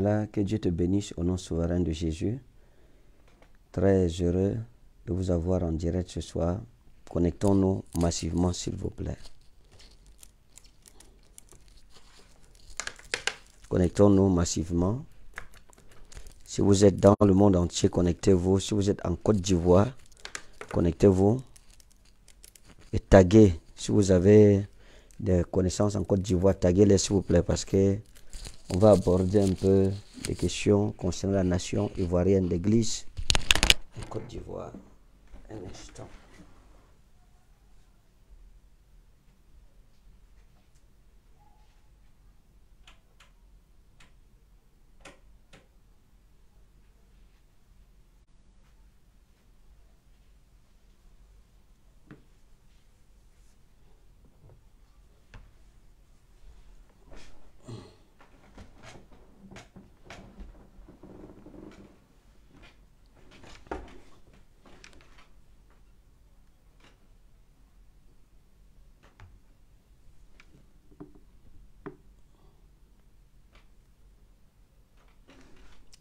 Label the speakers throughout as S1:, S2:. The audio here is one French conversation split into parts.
S1: Voilà, que Dieu te bénisse au nom souverain de Jésus. Très heureux de vous avoir en direct ce soir. Connectons-nous massivement, s'il vous plaît. Connectons-nous massivement. Si vous êtes dans le monde entier, connectez-vous. Si vous êtes en Côte d'Ivoire, connectez-vous. Et taguez. Si vous avez des connaissances en Côte d'Ivoire, taguez-les, s'il vous plaît, parce que on va aborder un peu les questions concernant la nation ivoirienne d'église en Côte d'Ivoire. Un instant.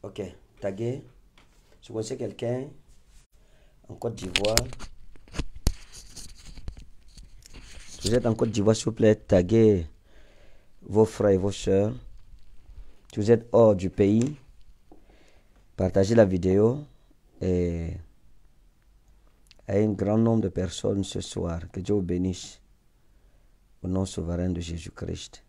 S1: Ok, taguer. Je connais quelqu'un en Côte d'Ivoire. Si vous êtes en Côte d'Ivoire, s'il vous plaît, taguez vos frères et vos soeurs. Si vous êtes hors du pays, partagez la vidéo et à un grand nombre de personnes ce soir. Que Dieu vous bénisse au nom souverain de Jésus-Christ.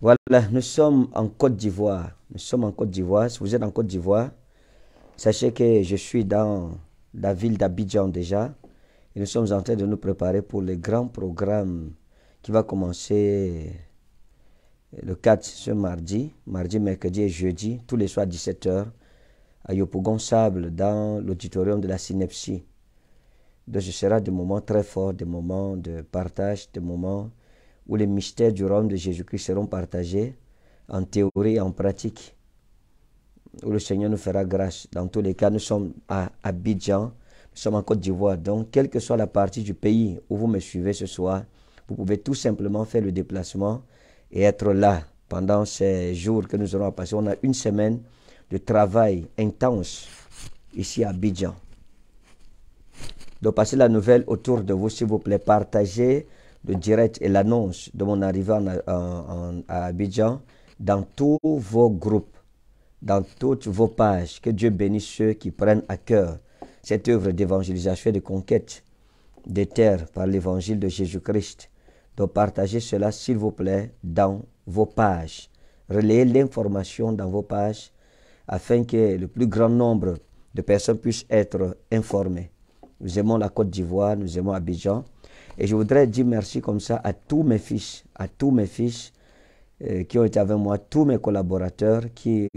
S1: Voilà, nous sommes en Côte d'Ivoire. Nous sommes en Côte d'Ivoire. Si vous êtes en Côte d'Ivoire, sachez que je suis dans la ville d'Abidjan déjà. Et nous sommes en train de nous préparer pour le grand programme qui va commencer le 4 ce mardi, mardi, mercredi et jeudi, tous les soirs 17h, à Yopougon Sable, dans l'auditorium de la Synepsie. Donc ce sera des moments très forts, des moments de partage, des moments où les mystères du royaume de Jésus-Christ seront partagés en théorie et en pratique, où le Seigneur nous fera grâce. Dans tous les cas, nous sommes à Abidjan, nous sommes en Côte d'Ivoire. Donc, quelle que soit la partie du pays où vous me suivez ce soir, vous pouvez tout simplement faire le déplacement et être là pendant ces jours que nous aurons à passer. On a une semaine de travail intense ici à Abidjan. Donc, passez la nouvelle autour de vous, s'il vous plaît. Partagez le direct et l'annonce de mon arrivée à Abidjan dans tous vos groupes, dans toutes vos pages. Que Dieu bénisse ceux qui prennent à cœur cette œuvre d'évangélisation et de conquête des terres par l'évangile de Jésus-Christ. Donc partagez cela, s'il vous plaît, dans vos pages. Relayez l'information dans vos pages afin que le plus grand nombre de personnes puissent être informées. Nous aimons la Côte d'Ivoire, nous aimons Abidjan. Et je voudrais dire merci comme ça à tous mes fils, à tous mes fils euh, qui ont été avec moi, tous mes collaborateurs qui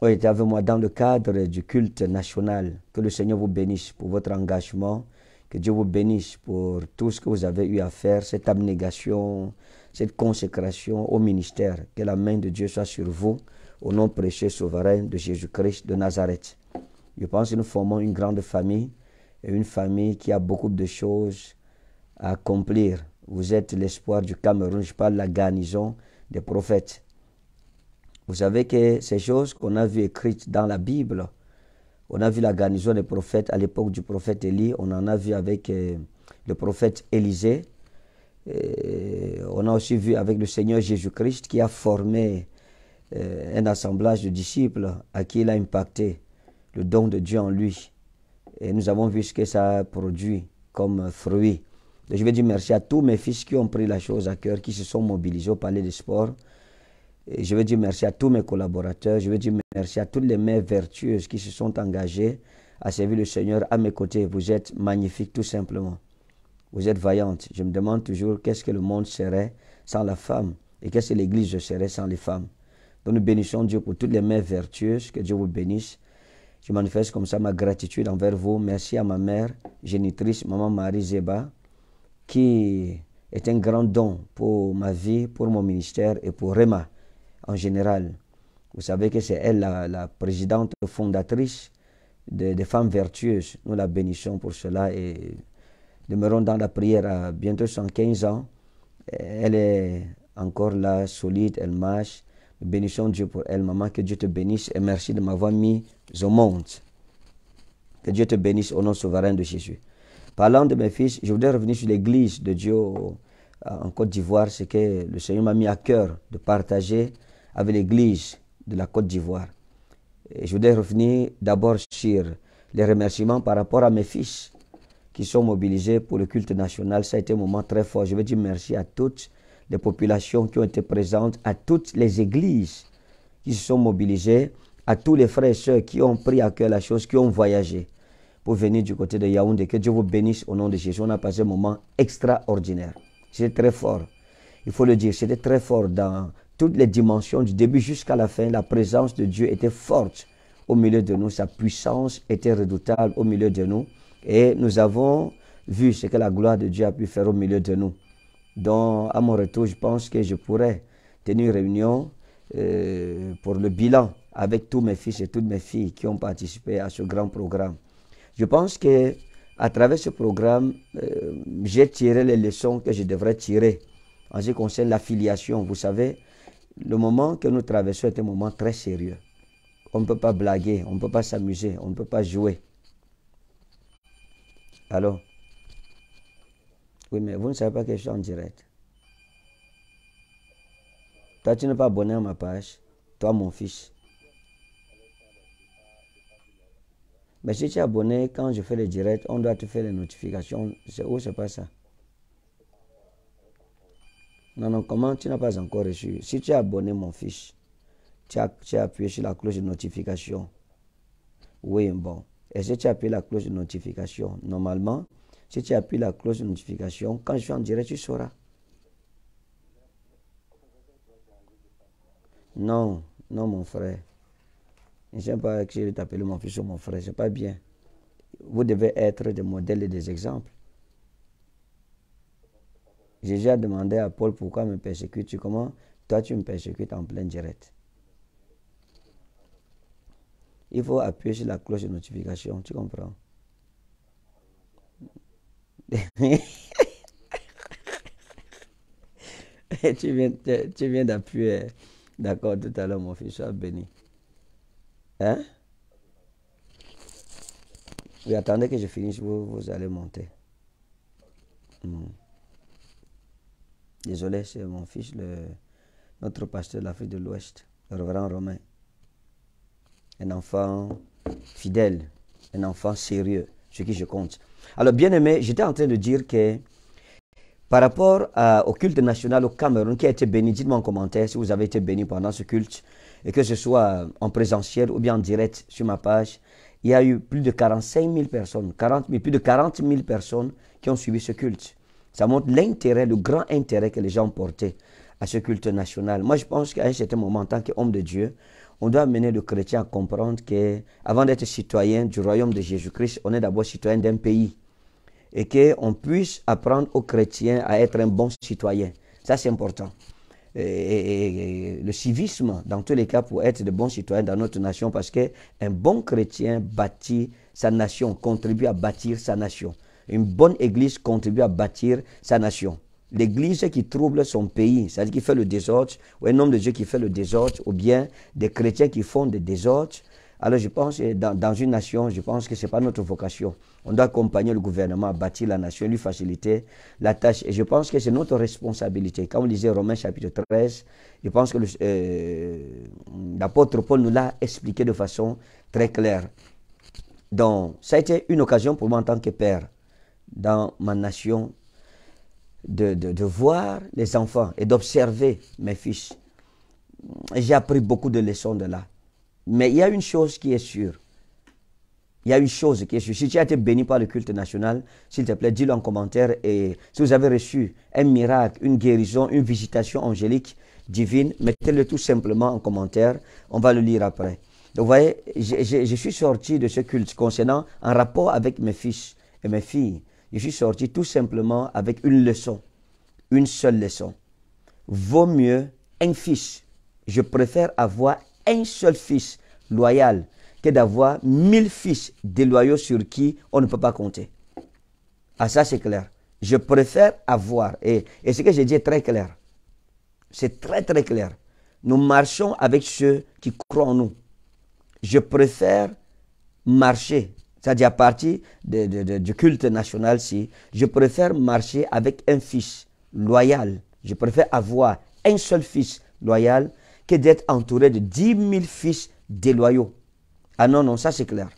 S1: ont été avec moi dans le cadre du culte national. Que le Seigneur vous bénisse pour votre engagement, que Dieu vous bénisse pour tout ce que vous avez eu à faire, cette abnégation, cette consécration au ministère. Que la main de Dieu soit sur vous, au nom précieux souverain de Jésus-Christ de Nazareth. Je pense que nous formons une grande famille une famille qui a beaucoup de choses à accomplir. Vous êtes l'espoir du Cameroun, je parle de la garnison des prophètes. Vous savez que ces choses qu'on a vues écrites dans la Bible, on a vu la garnison des prophètes à l'époque du prophète Élie, on en a vu avec euh, le prophète Élisée, euh, on a aussi vu avec le Seigneur Jésus-Christ qui a formé euh, un assemblage de disciples à qui il a impacté le don de Dieu en lui. Et nous avons vu ce que ça produit comme fruit. je veux dire merci à tous mes fils qui ont pris la chose à cœur, qui se sont mobilisés au Palais des Sports. je veux dire merci à tous mes collaborateurs. Je veux dire merci à toutes les mères vertueuses qui se sont engagées à servir le Seigneur à mes côtés. Vous êtes magnifiques tout simplement. Vous êtes vaillantes. Je me demande toujours qu'est-ce que le monde serait sans la femme et qu'est-ce que l'Église serait sans les femmes. Donc nous bénissons Dieu pour toutes les mères vertueuses. Que Dieu vous bénisse. Je manifeste comme ça ma gratitude envers vous. Merci à ma mère, génitrice, maman Marie Zeba, qui est un grand don pour ma vie, pour mon ministère et pour Rema en général. Vous savez que c'est elle la, la, présidente fondatrice des femmes vertueuses. Nous la bénissons pour cela et demeurons dans la prière à bientôt 115 ans. Elle est encore là, solide, elle marche. Bénissons Dieu pour elle, maman. Que Dieu te bénisse et merci de m'avoir mis au monde. Que Dieu te bénisse au nom souverain de Jésus. Parlant de mes fils, je voudrais revenir sur l'église de Dieu euh, en Côte d'Ivoire, ce que le Seigneur m'a mis à cœur de partager avec l'église de la Côte d'Ivoire. Je voudrais revenir d'abord sur les remerciements par rapport à mes fils qui sont mobilisés pour le culte national. Ça a été un moment très fort. Je veux dire merci à toutes des populations qui ont été présentes, à toutes les églises qui se sont mobilisées, à tous les frères et sœurs qui ont pris à cœur la chose, qui ont voyagé pour venir du côté de Yaoundé. Que Dieu vous bénisse au nom de Jésus. On a passé un moment extraordinaire. C'était très fort. Il faut le dire, c'était très fort dans toutes les dimensions, du début jusqu'à la fin. La présence de Dieu était forte au milieu de nous. Sa puissance était redoutable au milieu de nous. Et nous avons vu ce que la gloire de Dieu a pu faire au milieu de nous. Donc, à mon retour, je pense que je pourrais tenir une réunion euh, pour le bilan avec tous mes fils et toutes mes filles qui ont participé à ce grand programme. Je pense que à travers ce programme, euh, j'ai tiré les leçons que je devrais tirer en ce qui concerne l'affiliation. Vous savez, le moment que nous traversons est un moment très sérieux. On ne peut pas blaguer, on ne peut pas s'amuser, on ne peut pas jouer. Alors, oui, mais vous ne savez pas que je suis en direct. Toi, tu n'es pas abonné à ma page. Toi, mon fils. Mais si tu es abonné, quand je fais le direct, on doit te faire les notifications. C'est où, c'est pas ça. Non, non, comment tu n'as pas encore reçu Si tu es abonné, mon fils, tu as, tu as appuyé sur la cloche de notification. Oui, bon. Et si tu as appuyé la cloche de notification, normalement, si tu appuies la cloche de notification, quand je suis en direct, tu sauras. Non, non, mon frère. Je ne sais pas que je vais t'appeler mon fils ou mon frère, Ce n'est pas bien. Vous devez être des modèles et des exemples. J'ai déjà demandé à Paul pourquoi me persécute. tu Comment toi tu me persécutes en plein direct Il faut appuyer sur la cloche de notification, tu comprends eh, tu viens, tu, viens d'appuyer. D'accord, tout à l'heure, mon fils, sois béni. Hein? Vous attendez que je finisse, vous, allez monter. Hmm. Désolé, c'est mon fils, notre pasteur de l'Afrique de l'Ouest, le reverend Romain. Un enfant fidèle, un enfant sérieux, ce qui je compte. Alors, bien aimé, j'étais en train de dire que par rapport au culte national au Cameroun, qui a été béni, dites-moi en commentaire si vous avez été béni pendant ce culte, et que ce soit en présentiel ou bien en direct sur ma page, il y a eu plus de 45 000 personnes, 40 plus de 40 000 personnes qui ont suivi ce culte. Ça montre l'intérêt, le grand intérêt que les gens ont porté à ce culte national. Moi, je pense qu'à un certain moment, en tant qu'homme de Dieu, on doit amener le chrétien à comprendre que avant d'être citoyen du royaume de Jésus-Christ, on est d'abord citoyen d'un pays. Et qu'on puisse apprendre aux chrétiens à être un bon citoyen. Ça, c'est important. et, le civisme, dans tous les cas, pour être de bons citoyens dans notre nation, parce qu'un bon chrétien bâtit sa nation, contribue à bâtir sa nation. Une bonne église contribue à bâtir sa nation. L'Église qui trouble son pays, c'est-à-dire qui fait le désordre, ou un homme de Dieu qui fait le désordre, ou bien des chrétiens qui font des désordres, alors je pense, eh, dans, dans une nation, je pense que ce n'est pas notre vocation. On doit accompagner le gouvernement à bâtir la nation, lui faciliter la tâche. Et je pense que c'est notre responsabilité. Quand on lisait Romains chapitre 13, je pense que euh, l'apôtre Paul nous l'a expliqué de façon très claire. Donc, ça a été une occasion pour moi en tant que père dans ma nation de, voir les enfants et d'observer mes fils. J'ai appris beaucoup de leçons de là. Mais il y a une chose qui est sûre. Il y a une chose qui est sûre. Si tu as été béni par le culte national, s'il te plaît, dis-le en commentaire. Et si vous avez reçu un miracle, une guérison, une visitation angélique, divine, mettez-le tout simplement en commentaire. On va le lire après. Donc, vous voyez, je, je suis sorti de ce culte concernant un rapport avec mes fils et mes filles. Je suis sorti tout simplement avec une leçon, une seule leçon. Vaut mieux un fils. Je préfère avoir un seul fils loyal que d'avoir mille fils déloyaux sur qui on ne peut pas compter. À ah, ça c'est clair. Je préfère avoir, et, et ce que j'ai dit est très clair. C'est très très clair. Nous marchons avec ceux qui croient en nous. Je préfère marcher c'est-à-dire à partir du culte national, si je préfère marcher avec un fils loyal, je préfère avoir un seul fils loyal que d'être entouré de 10 000 fils déloyaux. Ah non, non, ça c'est clair.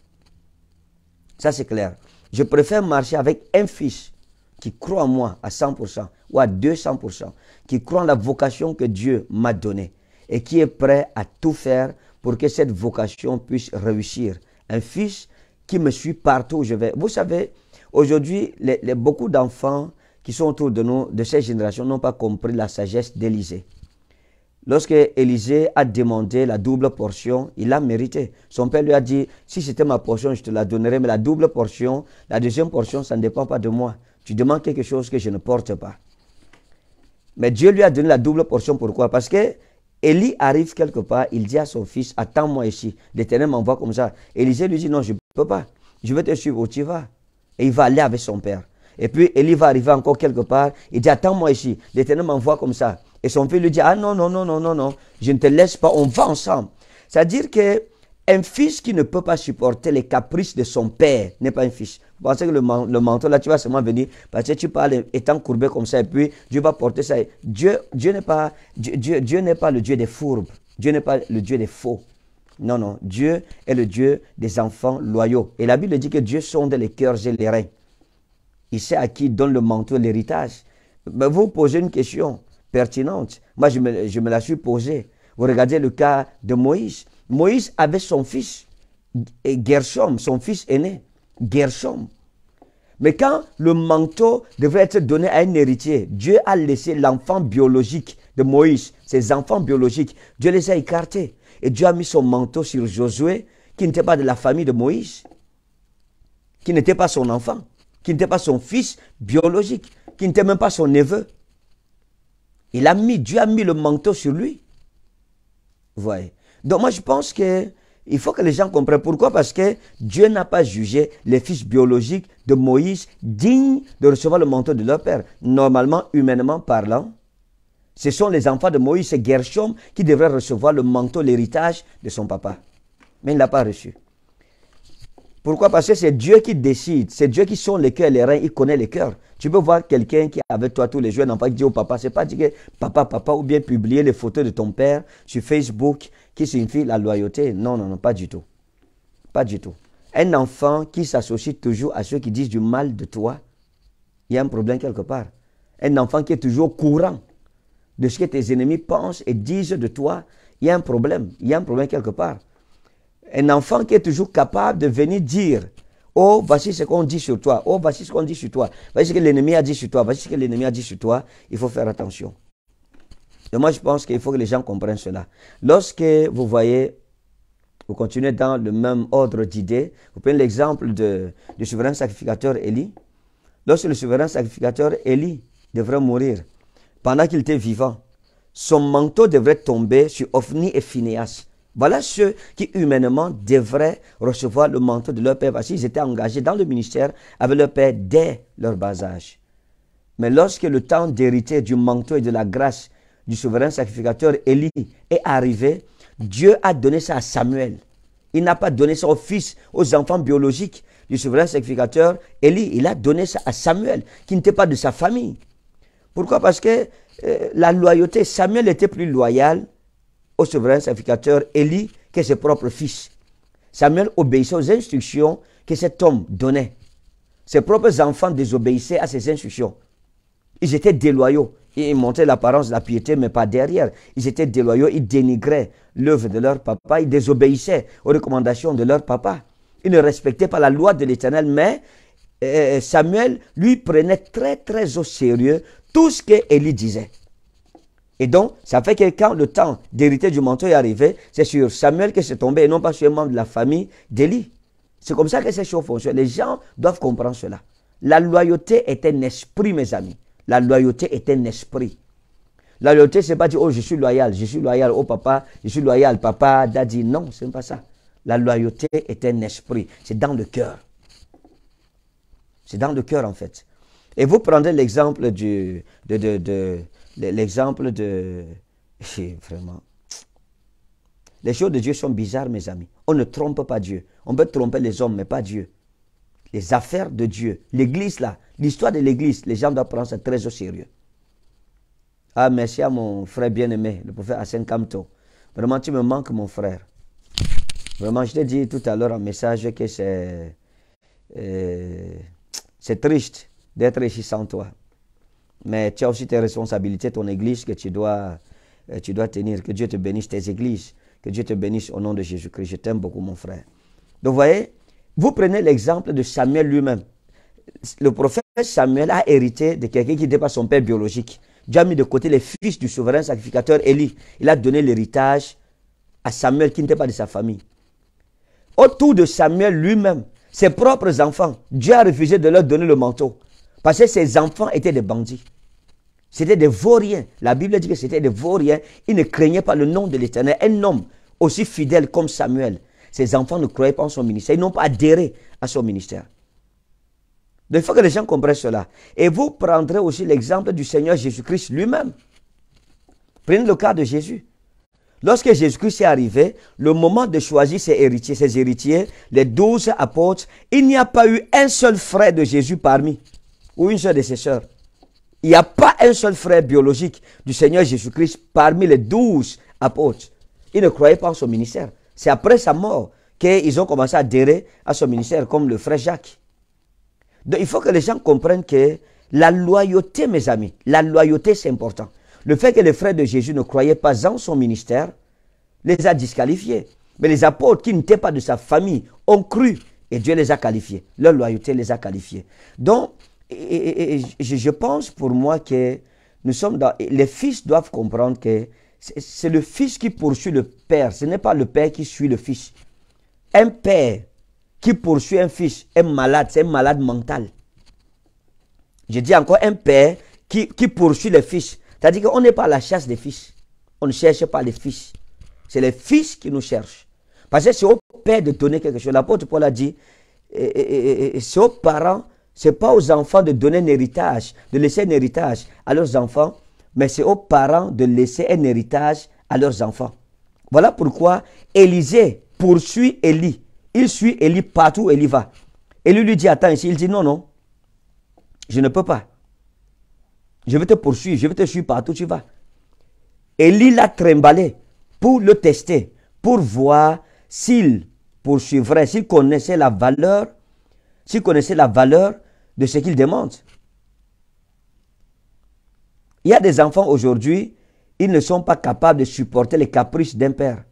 S1: Ça c'est clair. Je préfère marcher avec un fils qui croit en moi à 100% ou à 200%, qui croit en la vocation que Dieu m'a donnée et qui est prêt à tout faire pour que cette vocation puisse réussir. Un fils qui me suit partout où je vais. Vous savez, aujourd'hui, les, beaucoup d'enfants qui sont autour de nous, de cette génération, n'ont pas compris la sagesse d'Élisée. Lorsque Élisée a demandé la double portion, il l'a mérité. Son père lui a dit, si c'était ma portion, je te la donnerais, mais la double portion, la deuxième portion, ça ne dépend pas de moi. Tu demandes quelque chose que je ne porte pas. Mais Dieu lui a donné la double portion. Pourquoi Parce que Élie arrive quelque part, il dit à son fils, attends-moi ici. L'Éternel m'envoie comme ça. Élisée lui dit, non, je, Papa, pas. Je vais te suivre où tu vas. Et il va aller avec son père. Et puis Eli va arriver encore quelque part. Il dit Attends-moi ici. L'Éternel m'envoie comme ça. Et son fils lui dit Ah non, non, non, non, non, non. Je ne te laisse pas. On va ensemble. C'est-à-dire que un fils qui ne peut pas supporter les caprices de son père n'est pas un fils. Vous pensez que le, manteau, là, tu vas seulement venir parce que tu parles étant courbé comme ça et puis Dieu va porter ça. Dieu, Dieu n'est pas, Dieu, Dieu n'est pas le Dieu des fourbes. Dieu n'est pas le Dieu des faux. Non, non. Dieu est le Dieu des enfants loyaux. Et la Bible dit que Dieu sonde les cœurs et les reins. Il sait à qui donne le manteau l'héritage. Mais vous posez une question pertinente. Moi, je me, je me, la suis posée. Vous regardez le cas de Moïse. Moïse avait son fils, Gershom, son fils aîné, Gershom. Mais quand le manteau devrait être donné à un héritier, Dieu a laissé l'enfant biologique de Moïse, ses enfants biologiques, Dieu les a écartés. Et Dieu a mis son manteau sur Josué, qui n'était pas de la famille de Moïse, qui n'était pas son enfant, qui n'était pas son fils biologique, qui n'était même pas son neveu. Il a mis, Dieu a mis le manteau sur lui. voyez. Donc moi je pense que il faut que les gens comprennent pourquoi. Parce que Dieu n'a pas jugé les fils biologiques de Moïse dignes de recevoir le manteau de leur père. Normalement, humainement parlant, ce sont les enfants de Moïse et Gershom qui devraient recevoir le manteau, l'héritage de son papa. Mais il ne l'a pas reçu. Pourquoi Parce que c'est Dieu qui décide, c'est Dieu qui sont les cœurs, et les reins, il connaît les cœurs. Tu peux voir quelqu'un qui est avec toi tous les jours, un enfant qui dit au papa, c'est pas dire papa, papa, ou bien publier les photos de ton père sur Facebook qui signifie la loyauté. Non, non, non, pas du tout. Pas du tout. Un enfant qui s'associe toujours à ceux qui disent du mal de toi, il y a un problème quelque part. Un enfant qui est toujours courant de ce que tes ennemis pensent et disent de toi, il y a un problème, il y a un problème quelque part. Un enfant qui est toujours capable de venir dire, oh, voici ce qu'on dit sur toi, oh, voici ce qu'on dit sur toi, voici ce que l'ennemi a dit sur toi, voici ce que l'ennemi a dit sur toi, il faut faire attention. moi, je pense qu'il faut que les gens comprennent cela. Lorsque vous voyez, vous continuez dans le même ordre d'idées, vous prenez l'exemple du souverain sacrificateur Élie. Lorsque le souverain sacrificateur Élie devrait mourir, pendant qu'il était vivant. Son manteau devrait tomber sur Ophni et Phineas. Voilà ceux qui humainement devraient recevoir le manteau de leur père parce qu'ils étaient engagés dans le ministère avec leur père dès leur bas âge. Mais lorsque le temps d'hériter du manteau et de la grâce du souverain sacrificateur Élie est arrivé, Dieu a donné ça à Samuel. Il n'a pas donné ça aux fils, aux enfants biologiques du souverain sacrificateur Élie. Il a donné ça à Samuel, qui n'était pas de sa famille. Pourquoi Parce que euh, la loyauté, Samuel était plus loyal au souverain sacrificateur Élie que ses propres fils. Samuel obéissait aux instructions que cet homme donnait. Ses propres enfants désobéissaient à ses instructions. Ils étaient déloyaux. Ils montraient l'apparence de la piété, mais pas derrière. Ils étaient déloyaux, ils dénigraient l'œuvre de leur papa, ils désobéissaient aux recommandations de leur papa. Ils ne respectaient pas la loi de l'Éternel, mais euh, Samuel lui prenait très très au sérieux tout ce que Élie disait. Et donc, ça fait que quand le temps d'hériter du manteau est arrivé, c'est sur Samuel que c'est tombé et non pas sur un membre de la famille d'Élie. C'est comme ça que ces choses fonctionnent. Les gens doivent comprendre cela. La loyauté est un esprit, mes amis. La loyauté est un esprit. La loyauté, n'est pas dire, oh, je suis loyal, je suis loyal, oh papa, je suis loyal, papa, daddy. Non, ce n'est pas ça. La loyauté est un esprit. C'est dans le cœur. C'est dans le cœur, en fait. Et vous prenez l'exemple du, de, de, l'exemple de, eh, vraiment, les choses de Dieu sont bizarres, mes amis. On ne trompe pas Dieu. On peut tromper les hommes, mais pas Dieu. Les affaires de Dieu, l'église là, l'histoire de l'église, les gens doivent prendre ça très au sérieux. Ah, merci à mon frère bien-aimé, le prophète Hassan Kamto. Vraiment, tu me manques, mon frère. Vraiment, je t'ai dit tout à l'heure en message que c'est euh, triste d'être ici sans toi. Mais tu as aussi tes responsabilités, ton église que tu dois, euh, tu dois tenir. Que Dieu te bénisse tes églises. Que Dieu te bénisse au nom de Jésus-Christ. Je t'aime beaucoup, mon frère. Donc, vous voyez, vous prenez l'exemple de Samuel lui-même. Le prophète Samuel a hérité de quelqu'un qui n'était pas son père biologique. Dieu a mis de côté les fils du souverain sacrificateur Élie. Il a donné l'héritage à Samuel qui n'était pas de sa famille. Autour de Samuel lui-même, ses propres enfants, Dieu a refusé de leur donner le manteau. Parce que ses enfants étaient des bandits. C'était des vauriens. La Bible dit que c'était des vauriens. Ils ne craignaient pas le nom de l'Éternel. Un homme aussi fidèle comme Samuel, ses enfants ne croyaient pas en son ministère. Ils n'ont pas adhéré à son ministère. Il faut que les gens comprennent cela. Et vous prendrez aussi l'exemple du Seigneur Jésus-Christ lui-même. Prenez le cas de Jésus. Lorsque Jésus-Christ est arrivé, le moment de choisir ses héritiers, ses héritiers, les douze apôtres, il n'y a pas eu un seul frère de Jésus parmi ou une soeur de ses sœurs. Il n'y a pas un seul frère biologique du Seigneur Jésus-Christ parmi les douze apôtres. Ils ne croyaient pas en son ministère. C'est après sa mort qu'ils ont commencé à adhérer à son ministère, comme le frère Jacques. Donc il faut que les gens comprennent que la loyauté, mes amis, la loyauté, c'est important. Le fait que les frères de Jésus ne croyaient pas en son ministère les a disqualifiés. Mais les apôtres qui n'étaient pas de sa famille ont cru et Dieu les a qualifiés. Leur loyauté les a qualifiés. Donc, et, je, pense pour moi que nous sommes dans, les fils doivent comprendre que c'est le fils qui poursuit le père, ce n'est pas le père qui suit le fils. Un père qui poursuit un fils est malade, c'est un malade mental. Je dis encore un père qui, qui poursuit le fils. C'est-à-dire qu'on n'est pas à la chasse des fils. On ne cherche pas les fils. C'est les fils qui nous cherchent. Parce que c'est au père de donner quelque chose. L'apôtre Paul a dit, c'est aux parents ce n'est pas aux enfants de donner un héritage, de laisser un héritage à leurs enfants, mais c'est aux parents de laisser un héritage à leurs enfants. Voilà pourquoi Élisée poursuit Élie. Il suit Élie partout où Élie va. Élie lui dit, attends ici. Il dit, non, non, je ne peux pas. Je vais te poursuivre, je vais te suivre partout où tu vas. Élie l'a trimballé pour le tester, pour voir s'il poursuivrait, s'il connaissait la valeur s'ils connaissaient la valeur de ce qu'ils demandent. Il y a des enfants aujourd'hui, ils ne sont pas capables de supporter les caprices d'un père.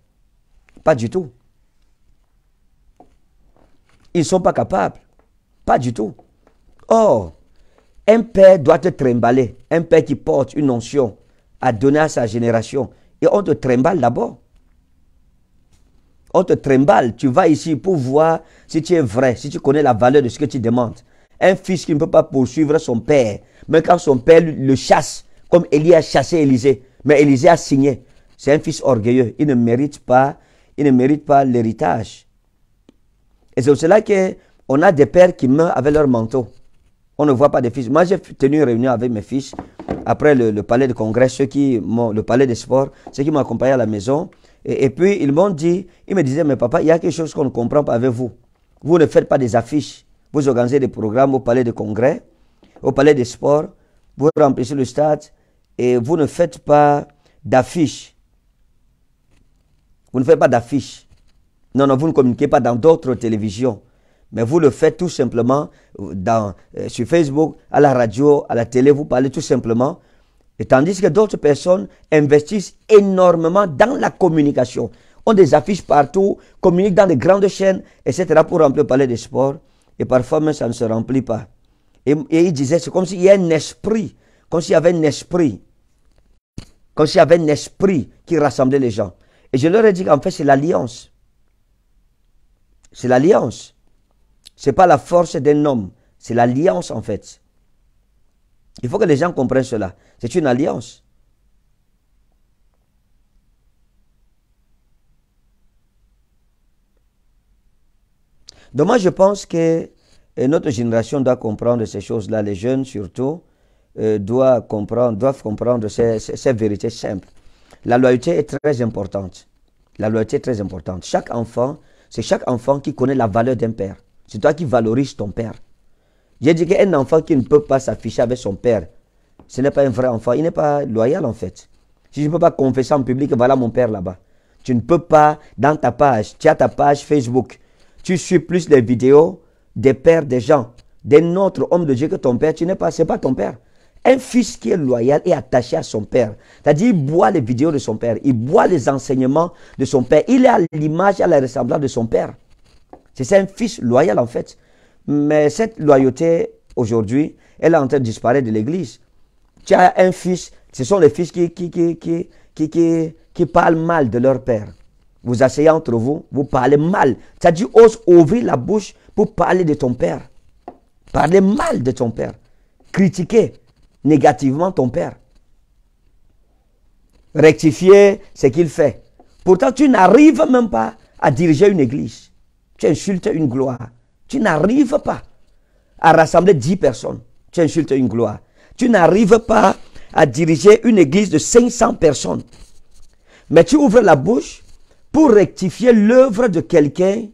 S1: Pas du tout. Ils ne sont pas capables. Pas du tout. Or, un père doit te trimballer. Un père qui porte une notion à donner à sa génération. Et on te trimballe d'abord. On te trimballe, tu vas ici pour voir si tu es vrai, si tu connais la valeur de ce que tu demandes. Un fils qui ne peut pas poursuivre son père, même quand son père le chasse, comme Élie a chassé Élisée, mais Élisée a signé. C'est un fils orgueilleux, il ne mérite pas, il ne mérite pas l'héritage. Et c'est pour cela on a des pères qui meurent avec leur manteau. On ne voit pas des fils. Moi, j'ai tenu une réunion avec mes fils après le, palais de congrès, ceux qui le palais des sports, ceux qui m'ont accompagné à la maison. Et, puis, ils m'ont dit, ils me disaient, mais papa, il y a quelque chose qu'on ne comprend pas avec vous. Vous ne faites pas des affiches. Vous organisez des programmes au palais de congrès, au palais des sports. Vous remplissez le stade et vous ne faites pas d'affiches. Vous ne faites pas d'affiches. Non, non, vous ne communiquez pas dans d'autres télévisions. Mais vous le faites tout simplement euh, dans, euh, sur Facebook, à la radio, à la télé. Vous parlez tout simplement et tandis que d'autres personnes investissent énormément dans la communication. On des affiches partout, communiquent dans des grandes chaînes, etc. pour remplir le palais des sports. Et parfois, même, ça ne se remplit pas. Et, ils il disait, c'est comme s'il y avait un esprit, comme s'il y avait un esprit, comme s'il y avait un esprit qui rassemblait les gens. Et je leur ai dit qu'en fait, c'est l'alliance. C'est l'alliance. Ce n'est pas la force d'un homme, c'est l'alliance en fait. Il faut que les gens comprennent cela. C'est une alliance. Donc moi, je pense que euh, notre génération doit comprendre ces choses-là. Les jeunes, surtout, euh, doivent comprendre, ces, ces, vérités simples. La loyauté est très importante. La loyauté est très importante. Chaque enfant, c'est chaque enfant qui connaît la valeur d'un père. C'est toi qui valorises ton père. J'ai dit qu'un enfant qui ne peut pas s'afficher avec son père, ce n'est pas un vrai enfant. Il n'est pas loyal en fait. Si je ne peux pas confesser en public, voilà mon père là-bas. Tu ne peux pas, dans ta page, tu as ta page Facebook, tu suis plus les vidéos des pères des gens, d'un autre homme de Dieu que ton père. Tu n'es pas, pas ton père. Un fils qui est loyal et attaché à son père, c'est-à-dire il boit les vidéos de son père, il boit les enseignements de son père, il est à l'image, à la ressemblance de son père. C'est un fils loyal en fait. Mais cette loyauté, aujourd'hui, elle est en train de disparaître de l'Église. Tu as un fils, ce sont les fils qui, qui, parlent mal de leur père. Vous asseyez entre vous, vous parlez mal. as dit, ose ouvrir la bouche pour parler de ton père. Parler mal de ton père. Critiquer négativement ton père. Rectifier ce qu'il fait. Pourtant, tu n'arrives même pas à diriger une église. Tu insultes une gloire. Tu n'arrives pas à rassembler 10 personnes. Tu insultes une gloire. Tu n'arrives pas à diriger une église de 500 personnes. Mais tu ouvres la bouche pour rectifier l'œuvre de quelqu'un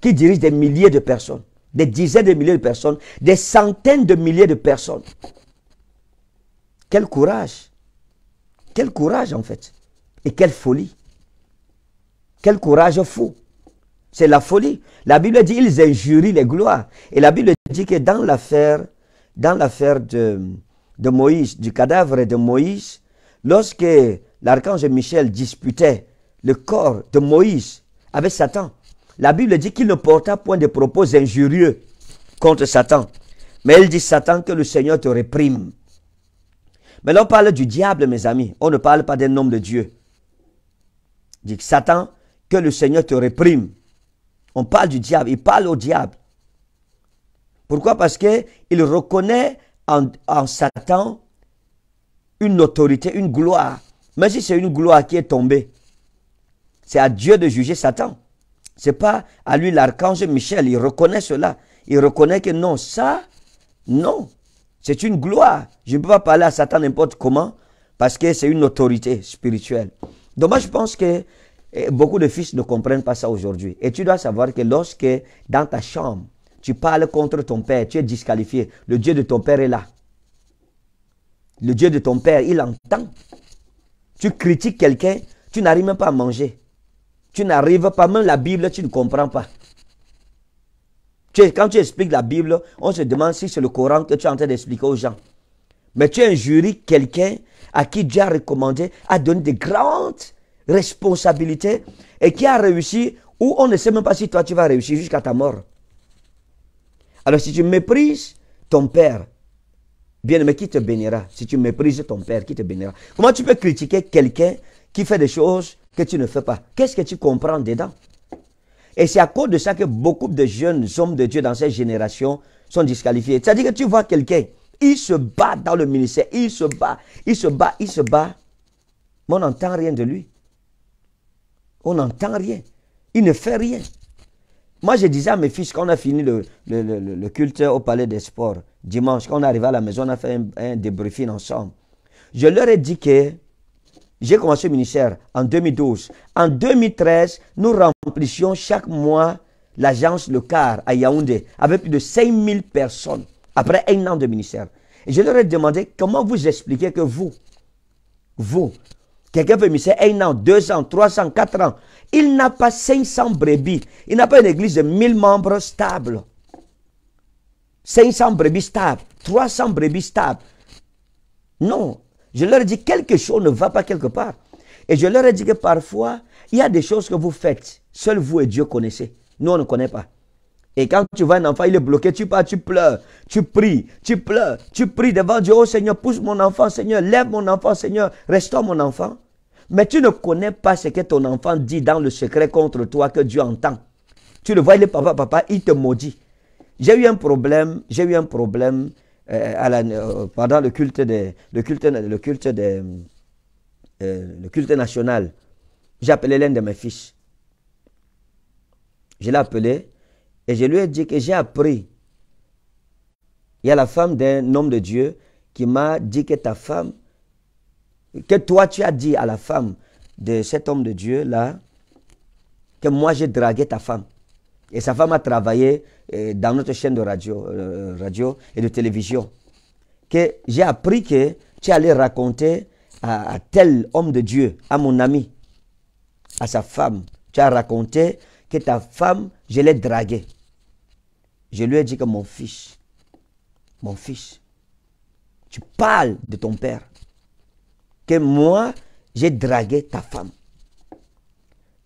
S1: qui dirige des milliers de personnes, des dizaines de milliers de personnes, des centaines de milliers de personnes. Quel courage. Quel courage en fait. Et quelle folie. Quel courage fou. C'est la folie. La Bible dit ils injurient les gloires. Et la Bible dit que dans l'affaire, dans l'affaire de, Moïse, du cadavre de Moïse, lorsque l'archange Michel disputait le corps de Moïse avec Satan, la Bible dit qu'il ne porta point de propos injurieux contre Satan. Mais il dit Satan que le Seigneur te réprime. Mais on parle du diable, mes amis. On ne parle pas d'un homme de Dieu. Il dit Satan, que le Seigneur te réprime. On parle du diable, il parle au diable. Pourquoi Parce qu'il reconnaît en, Satan une autorité, une gloire. Même si c'est une gloire qui est tombée, c'est à Dieu de juger Satan. C'est pas à lui l'archange Michel. Il reconnaît cela. Il reconnaît que non, ça, non. C'est une gloire. Je ne peux pas parler à Satan n'importe comment parce que c'est une autorité spirituelle. Donc moi, je pense que beaucoup de fils ne comprennent pas ça aujourd'hui. Et tu dois savoir que lorsque dans ta chambre, tu parles contre ton père, tu es disqualifié. Le Dieu de ton père est là. Le Dieu de ton père, il entend. Tu critiques quelqu'un, tu n'arrives même pas à manger. Tu n'arrives pas, même la Bible, tu ne comprends pas. quand tu expliques la Bible, on se demande si c'est le Coran que tu es en train d'expliquer aux gens. Mais tu injuries quelqu'un à qui Dieu a recommandé, à donner des grandes responsabilité et qui a réussi ou on ne sait même pas si toi tu vas réussir jusqu'à ta mort. Alors si tu méprises ton père, bien-aimé, qui te bénira Si tu méprises ton père, qui te bénira Comment tu peux critiquer quelqu'un qui fait des choses que tu ne fais pas Qu'est-ce que tu comprends dedans Et c'est à cause de ça que beaucoup de jeunes hommes de Dieu dans cette génération sont disqualifiés. C'est-à-dire que tu vois quelqu'un, il se bat dans le ministère, il se bat, il se bat, il se bat, mais on n'entend rien de lui. On n'entend rien. Il ne fait rien. Moi, je disais à mes fils, quand on a fini le, le, culte au Palais des Sports, dimanche, quand on est arrivé à la maison, on a fait un, débriefing ensemble. Je leur ai dit que j'ai commencé le ministère en 2012. En 2013, nous remplissions chaque mois l'agence Le Car à Yaoundé avec plus de 5000 personnes après un an de ministère. Et je leur ai demandé comment vous expliquez que vous, vous, Quelqu'un peut dire, un an, deux ans, trois ans, quatre ans. Il n'a pas 500 brebis. Il n'a pas une église de 1000 membres stables. 500 brebis stables, 300 brebis stables. Non, je leur ai dit quelque chose ne va pas quelque part. Et je leur ai dit que parfois, il y a des choses que vous faites, seul vous et Dieu connaissez. Nous, on ne connaît pas. Et quand tu vois un enfant, il est bloqué, tu pars, tu pleures, tu pries, tu pleures, tu pries devant Dieu, oh Seigneur, pousse mon enfant, Seigneur, lève mon enfant, Seigneur, restaure mon enfant. Mais tu ne connais pas ce que ton enfant dit dans le secret contre toi que Dieu entend. Tu le vois, il est papa, papa, il te maudit. J'ai eu un problème, j'ai eu un problème euh, euh, pendant le culte, des, culte, le culte, euh, le culte national. J'ai appelé l'un de mes fils. Je l'ai appelé et je lui ai dit que j'ai appris. Il y a la femme d'un homme de Dieu qui m'a dit que ta femme, que toi tu as dit à la femme de cet homme de Dieu là, que moi j'ai dragué ta femme. Et sa femme a travaillé euh, dans notre chaîne de euh, radio, et de télévision. Que j'ai appris que tu allais raconter à, à, tel homme de Dieu, à mon ami, à sa femme. Tu as raconté que ta femme je l'ai dragué. Je lui ai dit que mon fils, mon fils, tu parles de ton père. Que moi, j'ai dragué ta femme.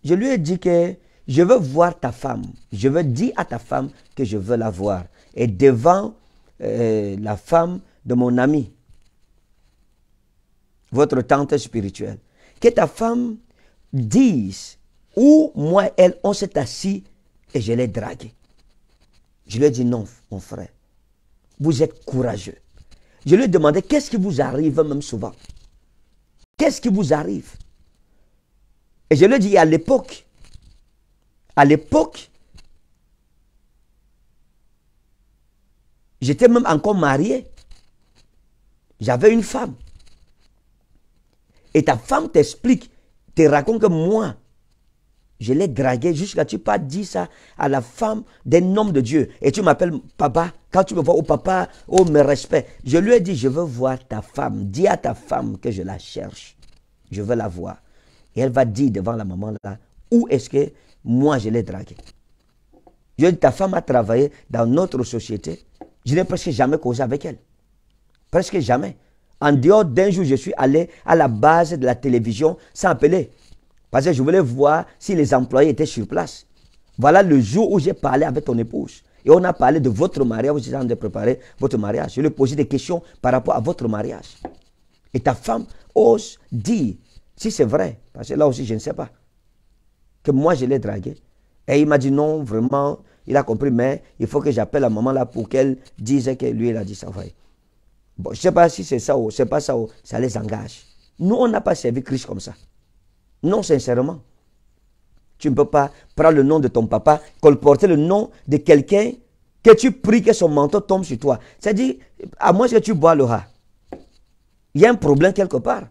S1: Je lui ai dit que je veux voir ta femme. Je veux dire à ta femme que je veux la voir. Et devant euh, la femme de mon ami, votre tante spirituelle, que ta femme dise où moi elle, on s'est assis je l'ai dragué. Je lui ai dit non, mon frère, vous êtes courageux. Je lui ai demandé qu'est-ce qui vous arrive même souvent. Qu'est-ce qui vous arrive Et je lui ai dit à l'époque, à l'époque, j'étais même encore marié. J'avais une femme. Et ta femme t'explique, te raconte que moi, je l'ai dragué jusqu'à tu pas dit ça à la femme d'un homme de Dieu. Et tu m'appelles papa. Quand tu me vois, oh papa, oh mes respects. Je lui ai dit, je veux voir ta femme. Dis à ta femme que je la cherche. Je veux la voir. Et elle va dire devant la maman là, où est-ce que moi je l'ai dragué. ta femme a travaillé dans notre société. Je n'ai presque jamais causé avec elle. Presque jamais. En dehors d'un jour, je suis allé à la base de la télévision sans appeler. Parce que je voulais voir si les employés étaient sur place. Voilà le jour où j'ai parlé avec ton épouse. Et on a parlé de votre mariage, vous en train de préparer votre mariage. Je lui ai posé des questions par rapport à votre mariage. Et ta femme ose dire, si c'est vrai, parce que là aussi je ne sais pas, que moi je l'ai dragué. Et il m'a dit non, vraiment, il a compris, mais il faut que j'appelle la maman là pour qu'elle dise que lui, il a dit ça. Bon, je ne sais pas si c'est ça ou c'est pas ça ou ça les engage. Nous, on n'a pas servi Christ comme ça. Non, sincèrement. Tu ne peux pas prendre le nom de ton papa, colporter le nom de quelqu'un que tu pries que son manteau tombe sur toi. C'est-à-dire, à moins que tu bois le rat, il y a un problème quelque part.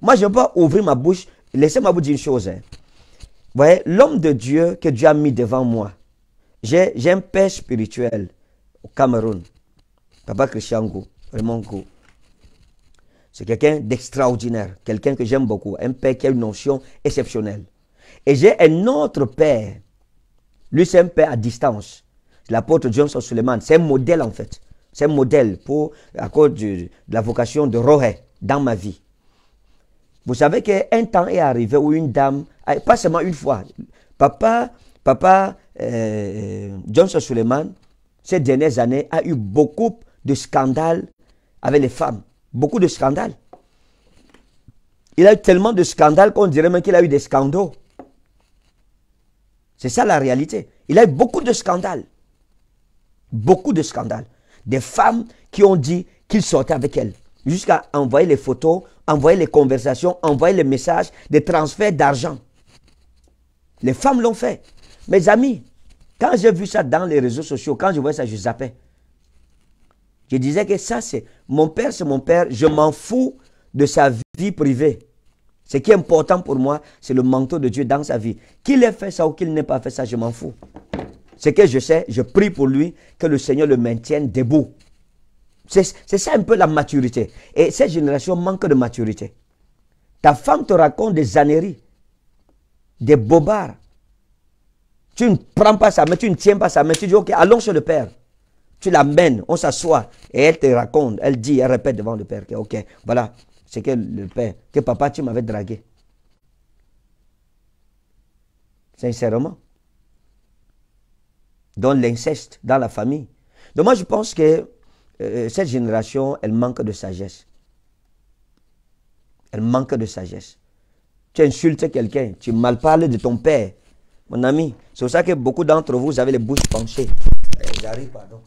S1: Moi, je ne vais pas ouvrir ma bouche. Laissez-moi vous dire une chose. Hein. Vous voyez, l'homme de Dieu que Dieu a mis devant moi, j'ai un père spirituel au Cameroun, Papa Christian Gou, Raymond c'est quelqu'un d'extraordinaire, quelqu'un que j'aime beaucoup, un père qui a une notion exceptionnelle. Et j'ai un autre père, lui c'est un père à distance, l'apôtre John Suleiman, c'est un modèle en fait, c'est un modèle pour, à cause de, la vocation de Rohé dans ma vie. Vous savez qu'un temps est arrivé où une dame, ah, pas seulement une fois, papa, papa euh, Johnson Suleiman, ces dernières années, a eu beaucoup de scandales avec les femmes beaucoup de scandales. Il a eu tellement de scandales qu'on dirait même qu'il a eu des scandaux. C'est ça la réalité. Il a eu beaucoup de scandales. Beaucoup de scandales. Des femmes qui ont dit qu'il sortait avec elles. Jusqu'à envoyer les photos, envoyer les conversations, envoyer les messages, des transferts d'argent. Les femmes l'ont fait. Mes amis, quand j'ai vu ça dans les réseaux sociaux, quand je voyais ça, je zappais. Je disais que ça, c'est mon père, c'est mon père. Je m'en fous de sa vie privée. Ce qui est important pour moi, c'est le manteau de Dieu dans sa vie. Qu'il ait fait ça ou qu'il n'ait pas fait ça, je m'en fous. Ce que je sais, je prie pour lui que le Seigneur le maintienne debout. C'est ça un peu la maturité. Et cette génération manque de maturité. Ta femme te raconte des anéries, des bobards. Tu ne prends pas ça, mais tu ne tiens pas ça, mais tu dis, ok, allons chez le Père. Tu l'amènes, on s'assoit et elle te raconte, elle dit, elle répète devant le père que, ok, voilà, c'est que le père, que papa, tu m'avais dragué. Sincèrement. Dans l'inceste, dans la famille. Donc moi, je pense que euh, cette génération, elle manque de sagesse. Elle manque de sagesse. Tu insultes quelqu'un, tu malparles de ton père, mon ami. C'est pour ça que beaucoup d'entre vous, avez les bouches penchées. Eh, j'arrive, pardon.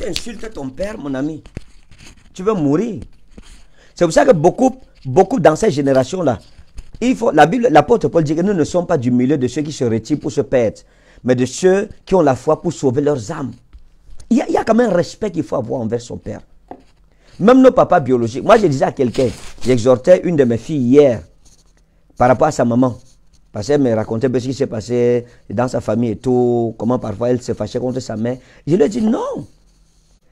S1: tu insultes ton père, mon ami, tu veux mourir. C'est pour ça que beaucoup, beaucoup dans cette génération-là, il faut, la Bible, l'apôtre Paul dit que nous ne sommes pas du milieu de ceux qui se retirent pour se perdre, mais de ceux qui ont la foi pour sauver leurs âmes. Il y a, quand même un respect qu'il faut avoir envers son père. Même nos papas biologiques. Moi, je disais à quelqu'un, j'exhortais une de mes filles hier par rapport à sa maman. Parce qu'elle me racontait ce qui s'est passé dans sa famille et tout, comment parfois elle se fâchait contre sa mère. Je lui ai dit non,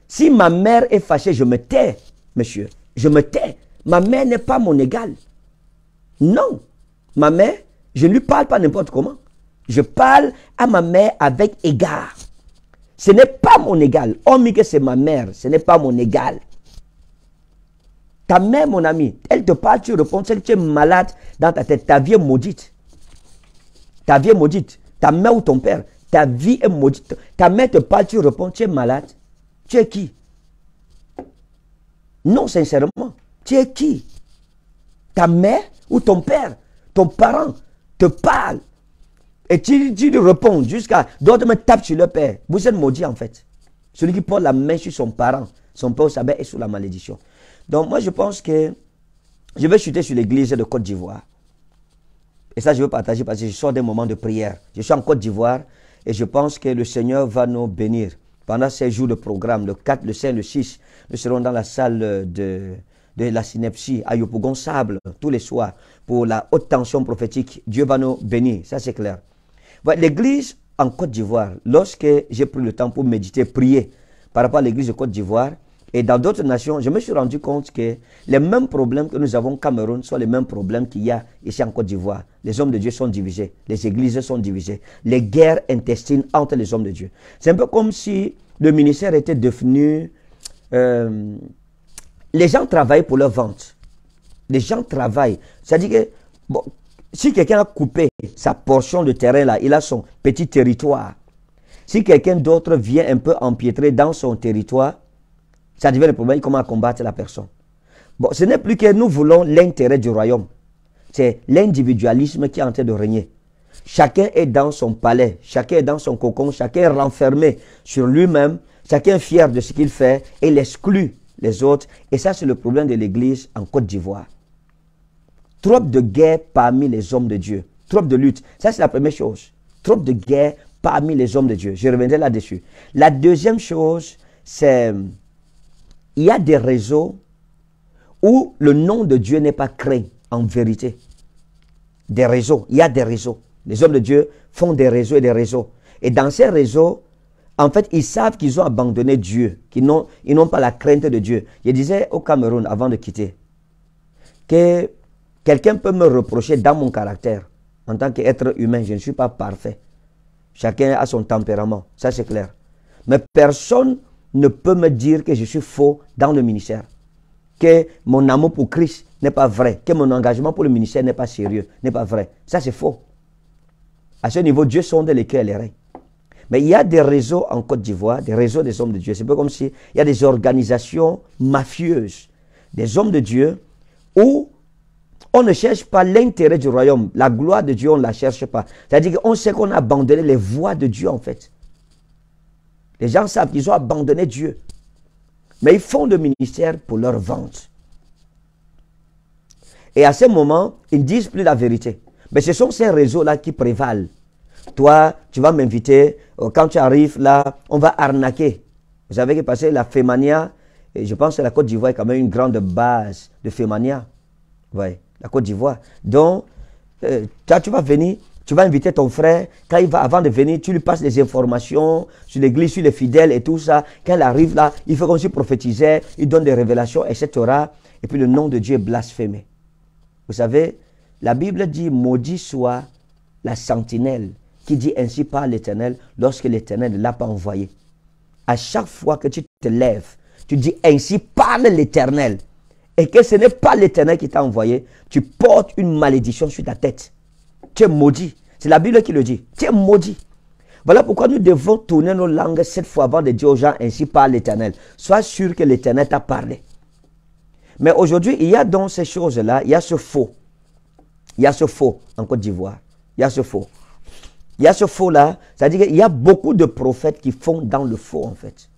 S1: si ma mère est fâchée, je me tais, monsieur. Je me tais. Ma mère n'est pas mon égale. Non. Ma mère, je ne lui parle pas n'importe comment. Je parle à ma mère avec égard. Ce n'est pas mon égal. Hormis que c'est ma mère, ce n'est pas mon égal. Ta mère, mon ami, elle te parle, tu réponds, c'est que tu es malade dans ta tête. Ta vie est maudite. Ta vie est maudite. Ta mère ou ton père, ta vie est maudite. Ta mère te parle, tu réponds, tu es malade. Tu es qui Non, sincèrement. Tu es qui Ta mère ou ton père, ton parent te parle. Et tu, lui réponds jusqu'à... D'autres me tapent sur le père. Vous êtes maudit en fait. Celui qui porte la main sur son parent, son père ou sa mère est sous la malédiction. Donc moi je pense que... Je vais chuter sur l'église de Côte d'Ivoire. Et ça, je veux partager parce que je sors des moments de prière. Je suis en Côte d'Ivoire et je pense que le Seigneur va nous bénir. Pendant ces jours de programme, le 4, le 5, le 6, nous serons dans la salle de, de la synepsie à Yopougon Sable tous les soirs pour la haute tension prophétique. Dieu va nous bénir, ça c'est clair. L'église en Côte d'Ivoire, lorsque j'ai pris le temps pour méditer, prier par rapport à l'église de Côte d'Ivoire, et dans d'autres nations, je me suis rendu compte que les mêmes problèmes que nous avons au Cameroun sont les mêmes problèmes qu'il y a ici en Côte d'Ivoire. Les hommes de Dieu sont divisés, les églises sont divisées, les guerres intestines entre les hommes de Dieu. C'est un peu comme si le ministère était devenu... Euh, les gens travaillent pour leur vente. Les gens travaillent. C'est-à-dire que bon, si quelqu'un a coupé sa portion de terrain là, il a son petit territoire. Si quelqu'un d'autre vient un peu empiétrer dans son territoire, ça devient le problème, comment combattre la personne. Bon, ce n'est plus que nous voulons l'intérêt du royaume. C'est l'individualisme qui est en train de régner. Chacun est dans son palais, chacun est dans son cocon, chacun est renfermé sur lui-même, chacun est fier de ce qu'il fait et exclut les autres. Et ça, c'est le problème de l'Église en Côte d'Ivoire. Trop de guerre parmi les hommes de Dieu, trop de lutte. Ça, c'est la première chose. Trop de guerre parmi les hommes de Dieu. Je reviendrai là-dessus. La deuxième chose, c'est il y a des réseaux où le nom de Dieu n'est pas créé en vérité. Des réseaux, il y a des réseaux. Les hommes de Dieu font des réseaux et des réseaux. Et dans ces réseaux, en fait, ils savent qu'ils ont abandonné Dieu, qu'ils n'ont, ils n'ont pas la crainte de Dieu. Je disais au Cameroun, avant de quitter, que quelqu'un peut me reprocher dans mon caractère. En tant qu'être humain, je ne suis pas parfait. Chacun a son tempérament, ça c'est clair. Mais personne ne peut me dire que je suis faux dans le ministère, que mon amour pour Christ n'est pas vrai, que mon engagement pour le ministère n'est pas sérieux, n'est pas vrai. Ça, c'est faux. À ce niveau, Dieu sonde les cœurs et les reins. Mais il y a des réseaux en Côte d'Ivoire, des réseaux des hommes de Dieu. C'est un peu comme s'il il y a des organisations mafieuses, des hommes de Dieu, où on ne cherche pas l'intérêt du royaume, la gloire de Dieu, on ne la cherche pas. C'est-à-dire qu'on sait qu'on a abandonné les voies de Dieu, en fait. Les gens savent qu'ils ont abandonné Dieu. Mais ils font le ministère pour leur vente. Et à ce moment, ils ne disent plus la vérité. Mais ce sont ces réseaux-là qui prévalent. Toi, tu vas m'inviter. Euh, quand tu arrives là, on va arnaquer. Vous savez que passé la Fémania, et je pense que la Côte d'Ivoire est quand même une grande base de Fémania. Oui, la Côte d'Ivoire. Donc, euh, toi, tu vas venir, tu vas inviter ton frère. Quand il va, avant de venir, tu lui passes des informations sur l'église, sur les fidèles et tout ça. Quand il arrive là, il fait comme il prophétisait, il donne des révélations, etc. Et puis le nom de Dieu est blasphémé. Vous savez, la Bible dit Maudit soit la sentinelle qui dit ainsi par l'Éternel lorsque l'Éternel ne l'a pas envoyé. À chaque fois que tu te lèves, tu dis ainsi parle l'Éternel et que ce n'est pas l'Éternel qui t'a envoyé, tu portes une malédiction sur ta tête. Tu es maudit. C'est la Bible qui le dit. Tu es maudit. Voilà pourquoi nous devons tourner nos langues cette fois avant de dire aux gens ainsi par l'Éternel. Sois sûr que l'Éternel t'a parlé. Mais aujourd'hui, il y a dans ces choses-là, il y a ce faux. Il y a ce faux en Côte d'Ivoire. Il y a ce faux. Il y a ce faux-là, c'est-à-dire qu'il y a beaucoup de prophètes qui font dans le faux en fait.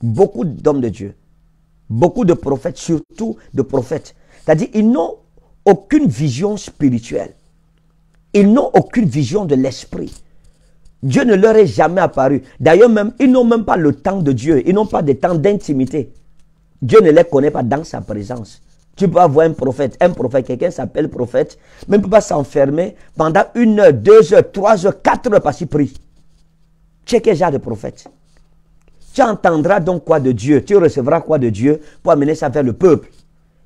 S1: Beaucoup d'hommes de Dieu. Beaucoup de prophètes, surtout de prophètes. C'est-à-dire qu'ils n'ont aucune vision spirituelle. Ils n'ont aucune vision de l'esprit. Dieu ne leur est jamais apparu. D'ailleurs, même, ils n'ont même pas le temps de Dieu. Ils n'ont pas de temps d'intimité. Dieu ne les connaît pas dans sa présence. Tu peux avoir un prophète, un prophète, quelqu'un s'appelle prophète, mais il ne peut pas s'enfermer pendant une heure, deux heures, trois heures, quatre heures parce qu'il prie. Tu es quel genre de prophète Tu entendras donc quoi de Dieu Tu recevras quoi de Dieu pour amener ça vers le peuple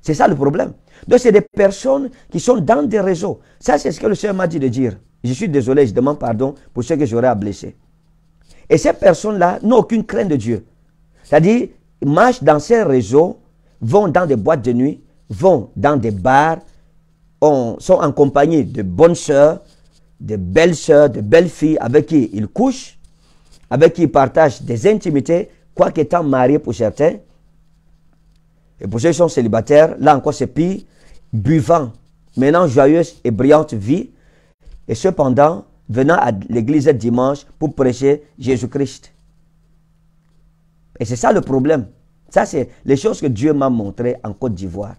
S1: C'est ça le problème. Donc, c'est des personnes qui sont dans des réseaux. Ça, c'est ce que le Seigneur m'a dit de dire. Je suis désolé, je demande pardon pour ceux que j'aurais à blesser. Et ces personnes-là n'ont aucune crainte de Dieu. C'est-à-dire, marchent dans ces réseaux, vont dans des boîtes de nuit, vont dans des bars, sont en compagnie de bonnes sœurs, de belles sœurs, de belles filles avec qui ils couchent, avec qui ils partagent des intimités, quoique étant mariés pour certains. Et pour ceux qui sont célibataires, là encore c'est pire, buvant, menant joyeuse et brillante vie, et cependant venant à l'église dimanche pour prêcher Jésus-Christ. Et c'est ça le problème. Ça, c'est les choses que Dieu m'a montrées en Côte d'Ivoire.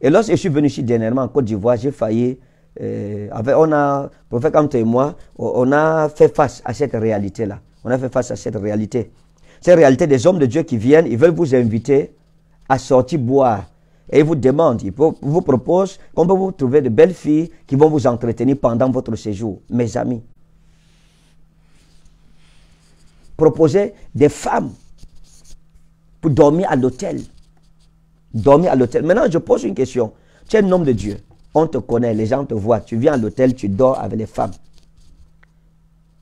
S1: Et lorsque je suis venu ici dernièrement en Côte d'Ivoire, j'ai failli. Euh, on a, prophète comme et moi, on a fait face à cette réalité-là. On a fait face à cette réalité. Cette réalité des hommes de Dieu qui viennent, ils veulent vous inviter à sortir boire. Et il vous demande, il vous propose qu'on peut vous trouver de belles filles qui vont vous entretenir pendant votre séjour, mes amis. Proposer des femmes pour dormir à l'hôtel. Dormir à l'hôtel. Maintenant, je pose une question. Tu es un homme de Dieu. On te connaît, les gens te voient. Tu viens à l'hôtel, tu dors avec les femmes.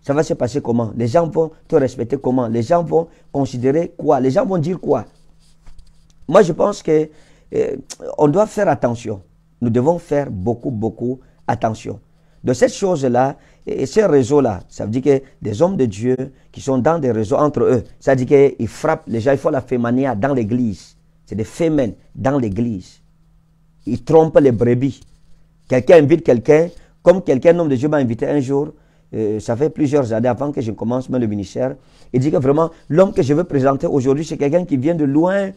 S1: Ça va se passer comment Les gens vont te respecter comment Les gens vont considérer quoi Les gens vont dire quoi moi, je pense que euh, on doit faire attention. Nous devons faire beaucoup, beaucoup attention. De cette chose-là, et ces réseaux-là, ça veut dire que des hommes de Dieu qui sont dans des réseaux entre eux, ça veut dire qu'ils frappent les gens, ils font la fémania dans l'église. C'est des fémènes dans l'église. Ils trompent les brebis. Quelqu'un invite quelqu'un, comme quelqu'un, homme de Dieu m'a invité un jour, euh, ça fait plusieurs années avant que je commence même le ministère, il dit que vraiment, l'homme que je veux présenter aujourd'hui, c'est quelqu'un qui vient de loin,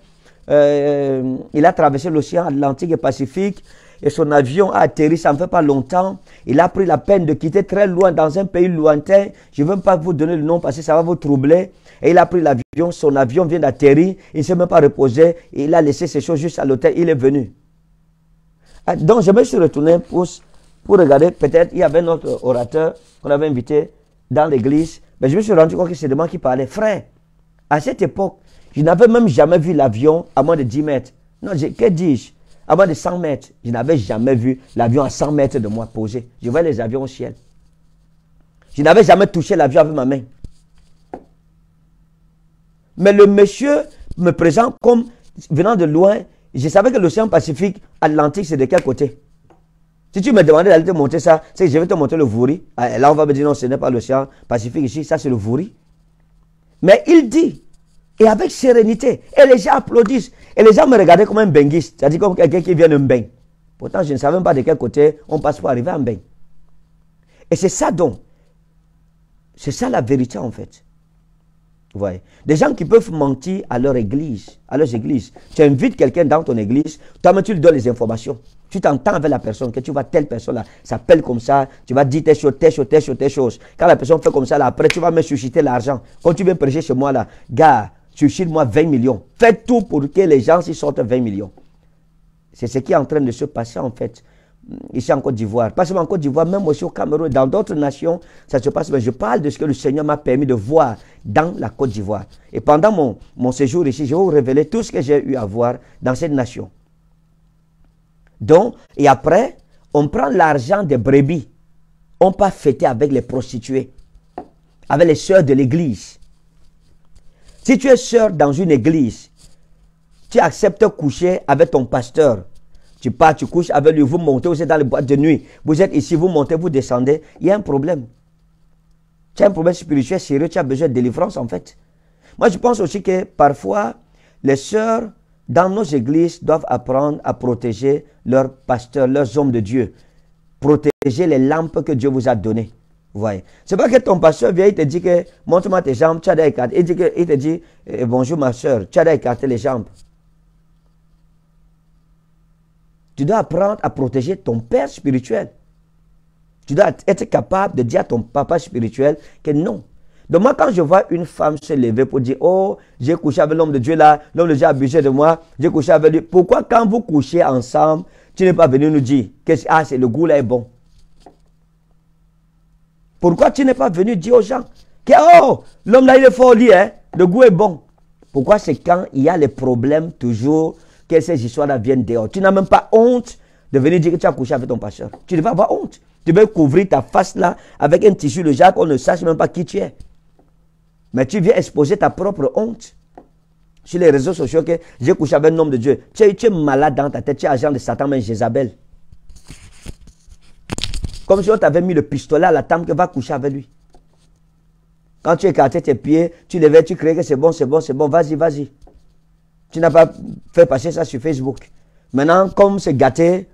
S1: euh, il a traversé l'océan Atlantique et Pacifique et son avion a atterri, ça ne fait pas longtemps. Il a pris la peine de quitter très loin, dans un pays lointain. Je ne veux pas vous donner le nom parce que ça va vous troubler. Et il a pris l'avion, son avion vient d'atterrir, il ne s'est même pas reposé, il a laissé ses choses juste à l'hôtel, il est venu. Ah, donc je me suis retourné pour, pour regarder, peut-être il y avait notre orateur qu'on avait invité dans l'église, mais je me suis rendu compte que c'est de moi qui parlait. Frère, à cette époque, je n'avais même jamais vu l'avion à moins de 10 mètres. Non, que dis-je À moins de 100 mètres. Je n'avais jamais vu l'avion à 100 mètres de moi posé. Je voyais les avions au ciel. Je n'avais jamais touché l'avion avec ma main. Mais le monsieur me présente comme venant de loin. Je savais que l'océan Pacifique, Atlantique, c'est de quel côté Si tu me demandais d'aller te montrer ça, c'est que je vais te monter le Vouri. Ah, là, on va me dire non, ce n'est pas l'océan Pacifique ici, ça c'est le Vouri. Mais il dit et avec sérénité. Et les gens applaudissent. Et les gens me regardaient comme un benguiste, c'est-à-dire comme quelqu'un qui vient d'un bain. Pourtant, je ne savais même pas de quel côté on passe pour arriver à un bain. Et c'est ça donc. C'est ça la vérité en fait. Vous voyez Des gens qui peuvent mentir à leur église, à leurs églises. Tu invites quelqu'un dans ton église, toi-même tu lui donnes les informations. Tu t'entends avec la personne, que tu vois telle personne là, s'appelle comme ça, tu vas dire tes choses, tes choses, telle chose, Quand la personne fait comme ça là, après tu vas me susciter l'argent. Quand tu viens prêcher chez moi là, gars, Churchill-moi 20 millions. Faites tout pour que les gens s'y sortent 20 millions. C'est ce qui est en train de se passer en fait ici en Côte d'Ivoire. Pas seulement en Côte d'Ivoire, même aussi au Cameroun, dans d'autres nations, ça se passe. Mais je parle de ce que le Seigneur m'a permis de voir dans la Côte d'Ivoire. Et pendant mon, mon séjour ici, je vais vous révéler tout ce que j'ai eu à voir dans cette nation. Donc, et après, on prend l'argent des brebis. On pas fêter avec les prostituées, avec les sœurs de l'église. Si tu es sœur dans une église, tu acceptes coucher avec ton pasteur. Tu pars, tu couches avec lui, vous montez, vous êtes dans les boîtes de nuit. Vous êtes ici, vous montez, vous descendez. Il y a un problème. Tu as un problème spirituel sérieux, tu as besoin de délivrance en fait. Moi, je pense aussi que parfois, les sœurs dans nos églises doivent apprendre à protéger leurs pasteurs, leurs hommes de Dieu. Protéger les lampes que Dieu vous a données. C'est pas que ton pasteur vient, il te dit que montre-moi tes jambes, tu as Il, te dit eh, eh, bonjour ma soeur, tu as les jambes. Tu dois apprendre à protéger ton père spirituel. Tu dois être capable de dire à ton papa spirituel que non. Donc moi, quand je vois une femme se lever pour dire, oh, j'ai couché avec l'homme de Dieu là, l'homme de Dieu a abusé de moi, j'ai couché avec lui. Pourquoi quand vous couchez ensemble, tu n'es pas venu nous dire que ah, le goût là est bon pourquoi tu n'es pas venu dire aux gens que oh, l'homme là, il est fort hein? le goût est bon. Pourquoi c'est quand il y a les problèmes toujours que ces histoires-là viennent dehors Tu n'as même pas honte de venir dire que tu as couché avec ton pasteur. Tu ne pas avoir honte. Tu veux couvrir ta face là avec un tissu de jacques, on ne sache même pas qui tu es. Mais tu viens exposer ta propre honte sur les réseaux sociaux que j'ai couché avec un homme de Dieu. Tu es, tu es malade dans ta tête, tu es agent de Satan, mais Jézabel. Comme si on t'avait mis le pistolet à la table, que va coucher avec lui. Quand tu écartais tes pieds, tu devais, tu créais que c'est bon, c'est bon, c'est bon, vas-y, vas-y. Tu n'as pas fait passer ça sur Facebook. Maintenant, comme c'est gâté,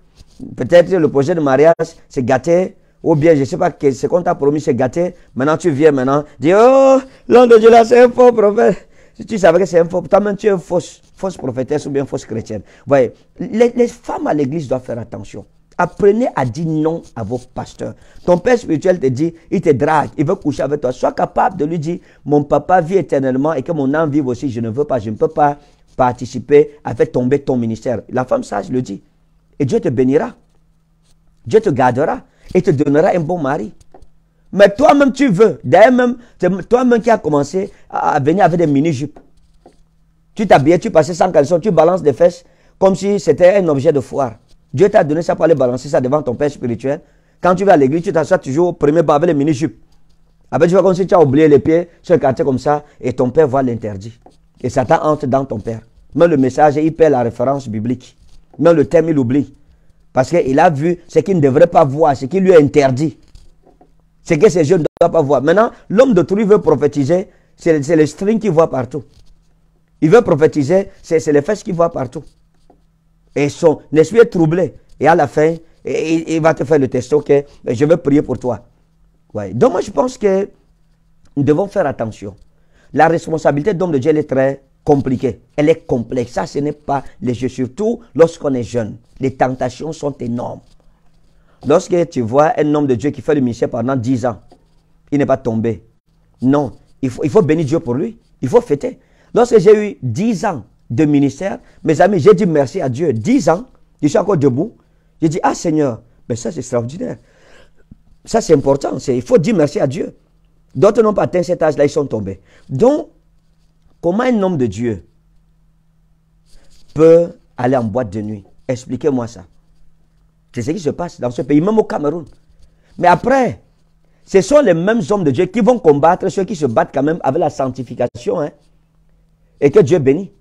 S1: peut-être le projet de mariage, c'est gâté, ou bien je ne sais pas ce qu'on t'a promis, c'est gâté. Maintenant, tu viens maintenant, dis, oh, l'homme de Dieu là, c'est un faux prophète. Si tu savais que c'est un faux, toi-même, tu es une fausse, fausse prophétesse ou bien fausse chrétienne. voyez, les femmes à l'église doivent faire attention. Apprenez à dire non à vos pasteurs. Ton père spirituel te dit, il te drague, il veut coucher avec toi. Sois capable de lui dire, mon papa vit éternellement et que mon âme vive aussi, je ne veux pas, je ne peux pas participer à faire tomber ton ministère. La femme sage le dit. Et Dieu te bénira. Dieu te gardera et te donnera un bon mari. Mais toi-même, tu veux. D'ailleurs, même, toi-même qui as commencé à venir avec des mini-jupes. Tu t'habillais, tu passais sans caleçon, tu balances des fesses comme si c'était un objet de foire. Dieu t'a donné ça pour aller balancer ça devant ton père spirituel. Quand tu vas à l'église, tu t'assois toujours au premier pas avec les mini-jupes. tu vas comme si tu as oublié les pieds sur le quartier comme ça et ton père voit l'interdit. Et Satan entre dans ton père. Mais le message, il perd la référence biblique. Mais le thème, il oublie. Parce qu'il a vu ce qu'il ne devrait pas voir, ce qui lui est interdit. Ce que ces jeunes ne doivent pas voir. Maintenant, l'homme d'autrui veut prophétiser, c'est le string qu'il voit partout. Il veut prophétiser, c'est les fesses qu'il voit partout et son esprit est troublé. Et à la fin, il, va te faire le test, ok, je vais prier pour toi. Ouais. Donc moi je pense que nous devons faire attention. La responsabilité d'homme de Dieu elle est très compliquée, elle est complexe. Ça, ce n'est pas les léger, surtout lorsqu'on est jeune. Les tentations sont énormes. Lorsque tu vois un homme de Dieu qui fait le ministère pendant 10 ans, il n'est pas tombé. Non, il faut, il faut bénir Dieu pour lui. Il faut fêter. Lorsque j'ai eu 10 ans de ministère. Mes amis, j'ai dit merci à Dieu. Dix ans, je suis encore debout. J'ai dit, ah Seigneur, mais ben, ça c'est extraordinaire. Ça c'est important. Il faut dire merci à Dieu. D'autres n'ont pas atteint cet âge-là, ils sont tombés. Donc, comment un homme de Dieu peut aller en boîte de nuit Expliquez-moi ça. C'est ce qui se passe dans ce pays, même au Cameroun. Mais après, ce sont les mêmes hommes de Dieu qui vont combattre ceux qui se battent quand même avec la sanctification. Hein. et que Dieu bénit.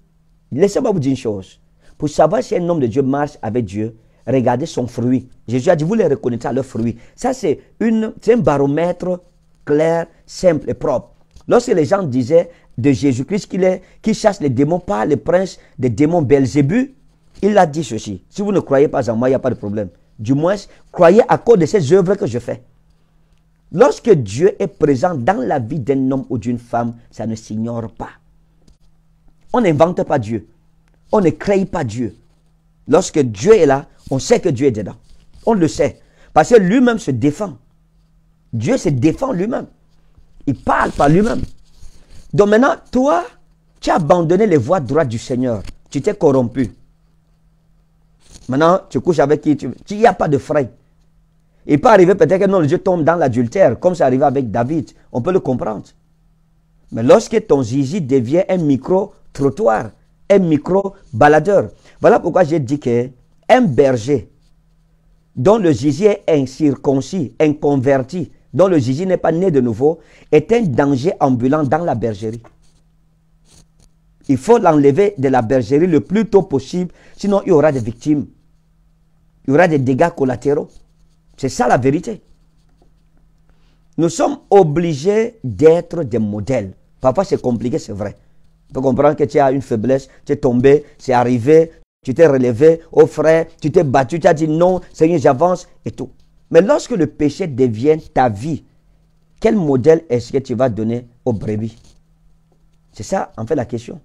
S1: Laissez-moi vous dire une chose. Pour savoir si un homme de Dieu marche avec Dieu, regardez son fruit. Jésus a dit, vous les reconnaissez à leur fruit. Ça, c'est un baromètre clair, simple et propre. Lorsque les gens disaient de Jésus-Christ qu'il est, qui chasse les démons par le prince des démons Belzébuth, il a dit ceci. Si vous ne croyez pas en moi, il n'y a pas de problème. Du moins, croyez à cause de ces œuvres que je fais. Lorsque Dieu est présent dans la vie d'un homme ou d'une femme, ça ne s'ignore pas. On n'invente pas Dieu. On ne crée pas Dieu. Lorsque Dieu est là, on sait que Dieu est dedans. On le sait. Parce que lui-même se défend. Dieu se défend lui-même. Il parle par lui-même. Donc maintenant, toi, tu as abandonné les voies droites du Seigneur. Tu t'es corrompu. Maintenant, tu couches avec qui Il n'y a pas de frais. Il peut arriver peut-être que non, le Dieu tombe dans l'adultère, comme ça arrivé avec David. On peut le comprendre. Mais lorsque ton zizi devient un micro-trottoir, un micro-baladeur. Voilà pourquoi j'ai dit qu'un berger dont le zizi est incirconcis, inconverti, dont le zizi n'est pas né de nouveau, est un danger ambulant dans la bergerie. Il faut l'enlever de la bergerie le plus tôt possible, sinon il y aura des victimes. Il y aura des dégâts collatéraux. C'est ça la vérité. Nous sommes obligés d'être des modèles. Parfois, c'est compliqué, c'est vrai. Tu peux comprendre que tu as une faiblesse, tu es tombé, c'est arrivé, tu t'es relevé, au oh frère, tu t'es battu, tu as dit non, Seigneur, j'avance et tout. Mais lorsque le péché devient ta vie, quel modèle est-ce que tu vas donner aux brebis C'est ça, en fait, la question.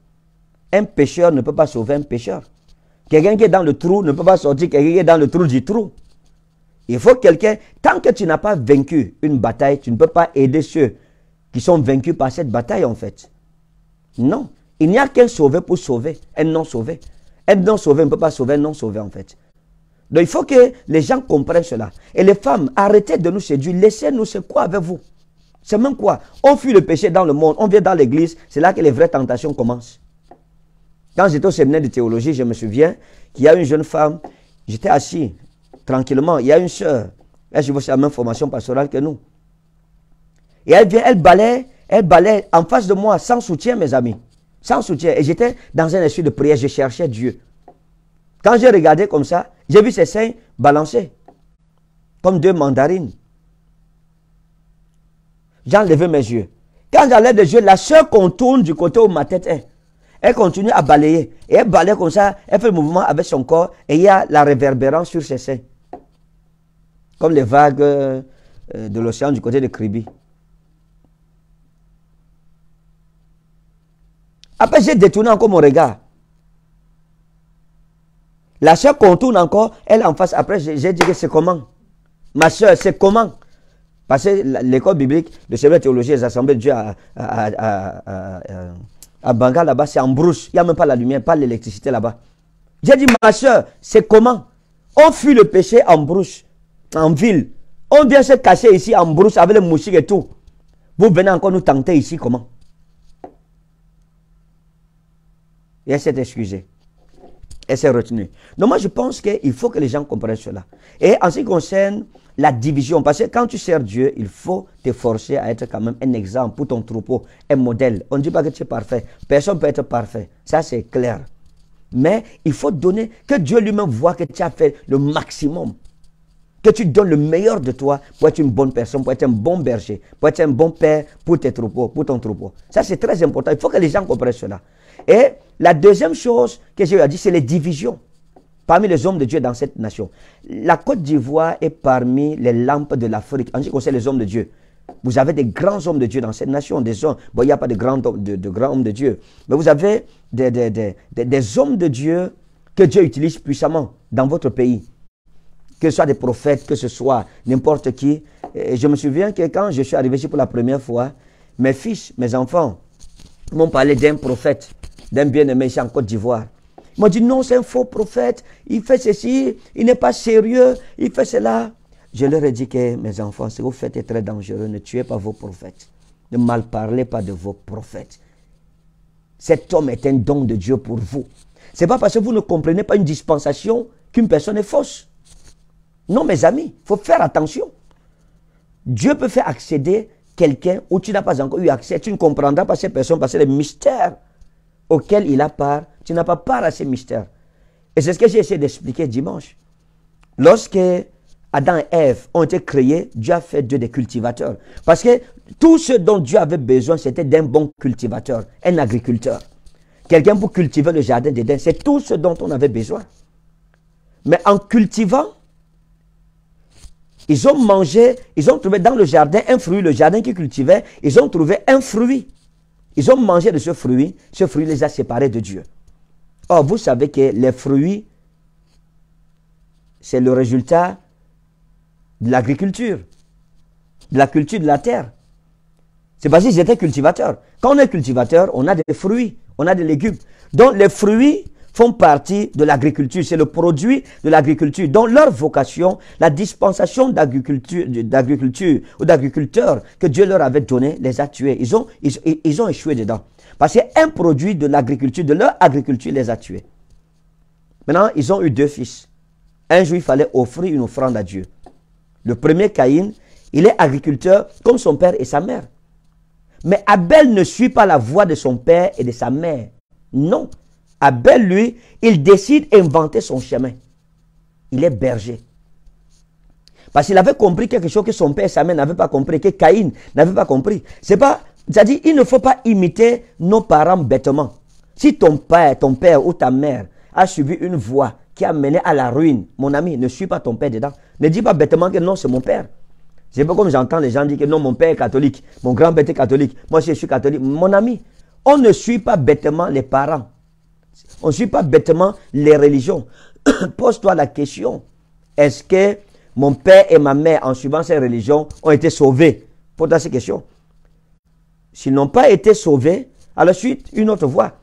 S1: Un pécheur ne peut pas sauver un pécheur. Quelqu'un qui est dans le trou ne peut pas sortir quelqu'un qui est dans le trou du trou. Il faut quelqu'un, tant que tu n'as pas vaincu une bataille, tu ne peux pas aider ceux qui sont vaincus par cette bataille, en fait. Non. Il n'y a qu'un sauvé pour sauver, un non-sauvé. Un non-sauvé ne peut pas sauver un non-sauvé, en fait. Donc il faut que les gens comprennent cela. Et les femmes, arrêtez de nous séduire, laissez-nous c'est quoi avec vous. C'est même quoi On fuit le péché dans le monde, on vient dans l'église, c'est là que les vraies tentations commencent. Quand j'étais au séminaire de théologie, je me souviens qu'il y a une jeune femme, j'étais assis tranquillement, il y a une soeur, elle je la même formation pastorale que nous. Et elle vient, elle balaye, elle balaye en face de moi, sans soutien, mes amis. Sans soutien. Et j'étais dans un esprit de prière, je cherchais Dieu. Quand j'ai regardé comme ça, j'ai vu ses seins balancer. comme deux mandarines. J'enlevais mes yeux. Quand j'enlève les yeux, la soeur contourne du côté où ma tête est. Elle continue à balayer. Et elle balaye comme ça, elle fait le mouvement avec son corps et il y a la réverbérance sur ses seins. Comme les vagues euh, de l'océan du côté de Kribi. Après, j'ai détourné encore mon regard. La soeur contourne encore, elle en face. Après, j'ai dit que c'est comment Ma soeur, c'est comment Parce que l'école biblique, le de théologie les assemblées de Dieu à, à, Banga, là-bas, c'est en brousse. Il n'y a même pas la lumière, pas l'électricité là-bas. J'ai dit, ma soeur, c'est comment On fuit le péché en brousse, en ville. On vient se cacher ici en brousse avec les moustiques et tout. Vous venez encore nous tenter ici comment Et elle s'est excusée. Elle s'est retenue. Donc moi, je pense qu'il faut que les gens comprennent cela. Et en ce qui concerne la division, parce que quand tu sers Dieu, il faut te forcer à être quand même un exemple pour ton troupeau, un modèle. On ne dit pas que tu es parfait. Personne ne peut être parfait. Ça, c'est clair. Mais il faut donner, que Dieu lui-même voit que tu as fait le maximum. Que tu donnes le meilleur de toi pour être une bonne personne, pour être un bon berger, pour être un bon père pour tes troupeaux, pour ton troupeau. Ça, c'est très important. Il faut que les gens comprennent cela. Et la deuxième chose que je a dit, c'est les divisions parmi les hommes de Dieu dans cette nation. La Côte d'Ivoire est parmi les lampes de l'Afrique en ce qui concerne les hommes de Dieu. Vous avez des grands hommes de Dieu dans cette nation, des hommes. Bon, il n'y a pas de grands, hommes de Dieu, mais vous avez des, hommes de Dieu que Dieu utilise puissamment dans votre pays. Que ce soit des prophètes, que ce soit n'importe qui. Et je me souviens que quand je suis arrivé ici pour la première fois, mes fils, mes enfants m'ont parlé d'un prophète d'un bien-aimé ici en Côte d'Ivoire. Ils m'ont dit non, c'est un faux prophète, il fait ceci, il n'est pas sérieux, il fait cela. Je leur ai dit que mes enfants, ce que vous faites est très dangereux, ne tuez pas vos prophètes. Ne mal parlez pas de vos prophètes. Cet homme est un don de Dieu pour vous. C'est pas parce que vous ne comprenez pas une dispensation qu'une personne est fausse. Non, mes amis, il faut faire attention. Dieu peut faire accéder quelqu'un où tu n'as pas encore eu accès. Tu ne comprendras pas ces personnes parce que c'est des mystères auquel il a part, tu n'as pas part à ces mystères. Et c'est ce que j'ai essayé d'expliquer dimanche. Lorsque Adam et Ève ont été créés, Dieu a fait d'eux des cultivateurs. Parce que tout ce dont Dieu avait besoin, c'était d'un bon cultivateur, un agriculteur. Quelqu'un pour cultiver le jardin d'Éden, c'est tout ce dont on avait besoin. Mais en cultivant, ils ont mangé, ils ont trouvé dans le jardin un fruit, le jardin qu'ils cultivaient, ils ont trouvé un fruit ils ont mangé de ce fruit, ce fruit les a séparés de Dieu. Or, vous savez que les fruits, c'est le résultat de l'agriculture, de la culture de la terre. C'est parce qu'ils étaient cultivateurs. Quand on est cultivateur, on a des fruits, on a des légumes. Donc les fruits font partie de l'agriculture, c'est le produit de l'agriculture. Donc, leur vocation, la dispensation d'agriculture, ou d'agriculteurs que Dieu leur avait donné, les a tués. Ils ont, ils, ont échoué dedans. Parce qu'un produit de l'agriculture, de leur agriculture, les a tués. Maintenant, ils ont eu deux fils. Un juif il fallait offrir une offrande à Dieu. Le premier, Caïn, il est agriculteur comme son père et sa mère. Mais Abel ne suit pas la voie de son père et de sa mère. Non, Abel, lui, il décide d'inventer son chemin. Il est berger. Parce qu'il avait compris quelque chose que son père sa mère n'avait pas compris, que Caïn n'avait pas compris. C'est pas, c'est-à-dire, il ne faut pas imiter nos parents bêtement. Si ton père, ton père ou ta mère a suivi une voie qui a mené à la ruine, mon ami, ne suis pas ton père dedans. Ne dis pas bêtement que non, c'est mon père. C'est pas comme j'entends les gens dire que non, mon père est catholique, mon grand-père est catholique, moi je suis catholique. Mon ami, on ne suit pas bêtement les parents. On ne suit pas bêtement les religions. Pose-toi la question. Est-ce que mon père et ma mère, en suivant ces religions, ont été sauvés Pose-toi ces questions. S'ils n'ont pas été sauvés, à la suite une autre voie.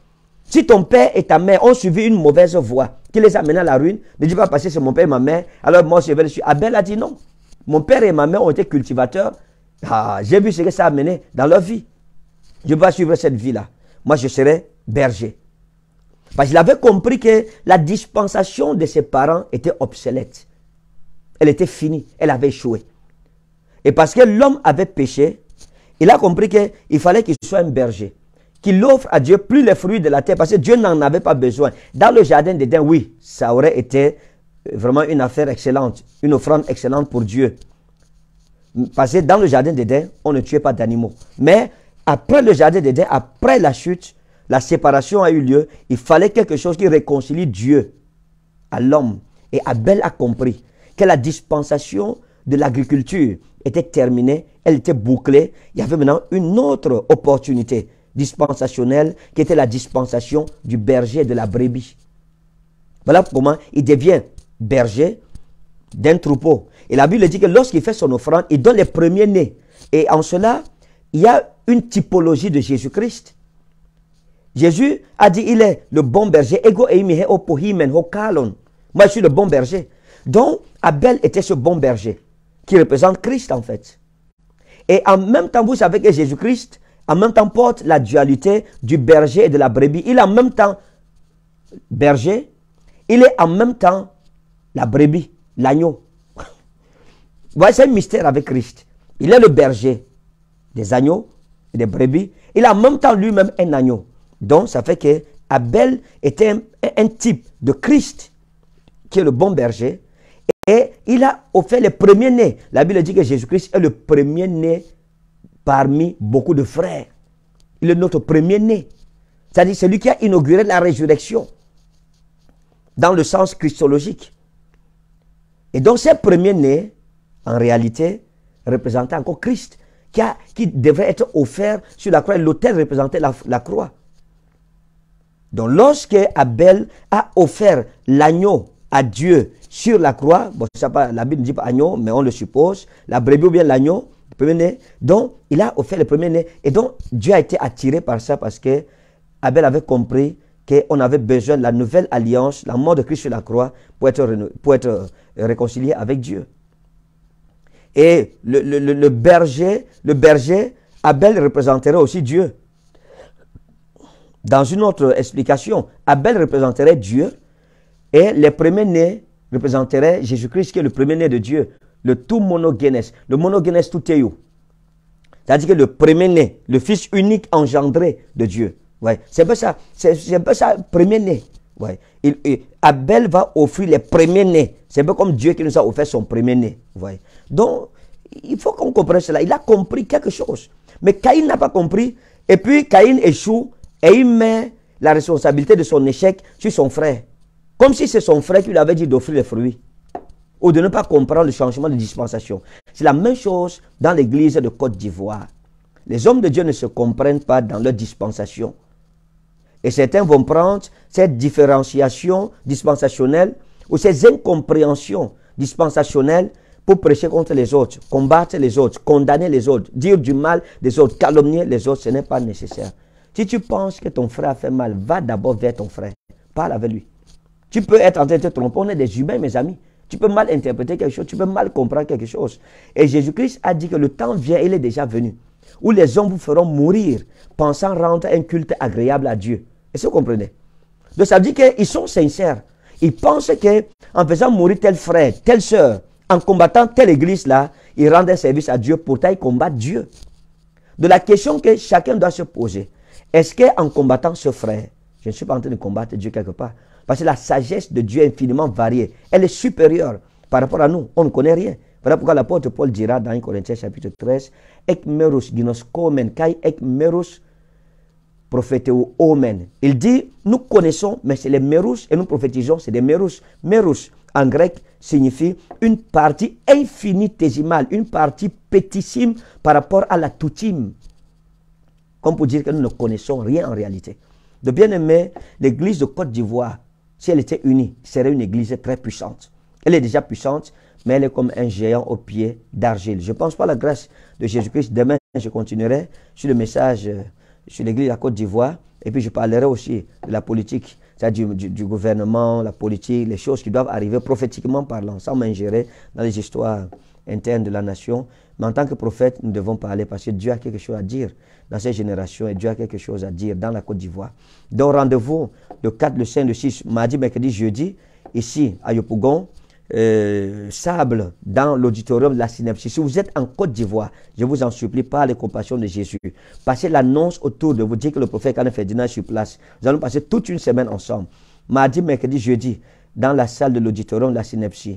S1: Si ton père et ta mère ont suivi une mauvaise voie qui les a menés à la ruine, ne dis pas parce que c'est mon père et ma mère, alors moi je vais le suivre. Abel a dit non. Mon père et ma mère ont été cultivateurs. Ah, j'ai vu ce que ça a mené dans leur vie. Je vais suivre cette vie-là. Moi, je serai berger. Parce qu'il avait compris que la dispensation de ses parents était obsolète. Elle était finie, elle avait échoué. Et parce que l'homme avait péché, il a compris qu'il fallait qu'il soit un berger, qu'il offre à Dieu plus les fruits de la terre, parce que Dieu n'en avait pas besoin. Dans le jardin d'Éden, oui, ça aurait été euh, vraiment une affaire excellente, une offrande excellente pour Dieu. Parce que dans le jardin d'Éden, on ne tuait pas d'animaux. Mais après le jardin d'Éden, après la chute, la séparation a eu lieu, il fallait quelque chose qui réconcilie Dieu à l'homme. Et Abel a compris que la dispensation de l'agriculture était terminée, elle était bouclée. Il y avait maintenant une autre opportunité dispensationnelle qui était la dispensation du berger de la brebis. Voilà comment il devient berger d'un troupeau. Et la Bible dit que lorsqu'il fait son offrande, il donne les premiers nés. Et en cela, il y a une typologie de Jésus-Christ. Jésus a dit, il est le bon berger. Moi, je suis le bon berger. Donc, Abel était ce bon berger qui représente Christ, en fait. Et en même temps, vous savez que Jésus-Christ, en même temps, porte la dualité du berger et de la brebis. Il est en même temps berger, il est en même temps la brebis, l'agneau. Voyez, c'est un mystère avec Christ. Il est le berger des agneaux et des brebis. Il est en même temps lui-même un agneau. Donc, ça fait que Abel était un, type de Christ, qui est le bon berger, et il a offert le premier né La Bible dit que Jésus-Christ est le premier-né parmi beaucoup de frères. Il est notre premier-né. C'est-à-dire celui qui a inauguré la résurrection dans le sens christologique. Et donc ce premier né en réalité, représentait encore Christ, qui, devrait être offert sur la croix. L'autel représentait la croix. Donc lorsque Abel a offert l'agneau à Dieu sur la croix, bon, la Bible ne dit pas agneau, mais on le suppose, la brebis ou bien l'agneau, le premier nez, donc il a offert le premier nez. Et donc Dieu a été attiré par ça parce que Abel avait compris qu'on avait besoin de la nouvelle alliance, la mort de Christ sur la croix, pour être, pour être euh, réconcilié avec Dieu. Et le, berger, le berger, Abel représenterait aussi Dieu. Dans une autre explication, Abel représenterait Dieu et les premiers-nés représenterait Jésus-Christ qui est le premier-né de Dieu, le tout monogénès, le monogénès tout C'est-à-dire que le premier-né, le fils unique engendré de Dieu. Ouais. C'est pas ça, c'est un ça, premier-né. Abel va offrir les premiers-nés. C'est un comme Dieu qui nous a offert son premier-né. Ouais. Donc, il faut qu'on comprenne cela. Il a compris quelque chose. Mais Caïn n'a pas compris. Et puis, Caïn échoue et il met la responsabilité de son échec sur son frère. Comme si c'est son frère qui lui avait dit d'offrir les fruits. Ou de ne pas comprendre le changement de dispensation. C'est la même chose dans l'église de Côte d'Ivoire. Les hommes de Dieu ne se comprennent pas dans leur dispensation. Et certains vont prendre cette différenciation dispensationnelle ou ces incompréhensions dispensationnelles pour prêcher contre les autres, combattre les autres, condamner les autres, dire du mal des autres, calomnier les autres. Ce n'est pas nécessaire. Si tu penses que ton frère a fait mal, va d'abord vers ton frère. Parle avec lui. Tu peux être en train de te tromper. On est des humains, mes amis. Tu peux mal interpréter quelque chose. Tu peux mal comprendre quelque chose. Et Jésus-Christ a dit que le temps vient, il est déjà venu. Où les hommes vous feront mourir, pensant rendre un culte agréable à Dieu. Est-ce que vous comprenez Donc ça veut dire qu'ils sont sincères. Ils pensent que en faisant mourir tel frère, telle sœur, en combattant telle église-là, ils rendent un service à Dieu. Pourtant, ils combattent Dieu. De la question que chacun doit se poser, est-ce qu'en combattant ce frère, je ne suis pas en train de combattre Dieu quelque part Parce que la sagesse de Dieu est infiniment variée. Elle est supérieure par rapport à nous. On ne connaît rien. Voilà pourquoi l'apôtre Paul dira dans 1 Corinthiens chapitre 13 Ek merus ginoskomen kai ek merus omen. Il dit Nous connaissons, mais c'est les merus et nous prophétisons, c'est les merus. Merus en grec signifie une partie infinitésimale, une partie pétissime par rapport à la toutime. Comme pour dire que nous ne connaissons rien en réalité. De bien aimer l'église de Côte d'Ivoire, si elle était unie, serait une église très puissante. Elle est déjà puissante, mais elle est comme un géant au pied d'argile. Je pense à la grâce de Jésus-Christ. Demain, je continuerai sur le message euh, sur l'église de la Côte d'Ivoire. Et puis, je parlerai aussi de la politique, c'est-à-dire du, gouvernement, la politique, les choses qui doivent arriver prophétiquement parlant, sans m'ingérer dans les histoires internes de la nation. Mais en tant que prophète, nous devons parler parce que Dieu a quelque chose à dire dans cette génération et Dieu a quelque chose à dire dans la Côte d'Ivoire. Donc rendez-vous le 4, le 5, le 6, mardi, mercredi, jeudi, ici à Yopougon. Euh, sable dans l'auditorium de la synapse. Si vous êtes en Côte d'Ivoire, je vous en supplie par les compassions de Jésus. Passez l'annonce autour de vous. Dites que le prophète Canet Ferdinand est sur place. Nous allons passer toute une semaine ensemble. Mardi, mercredi, jeudi, dans la salle de l'auditorium de la synapse.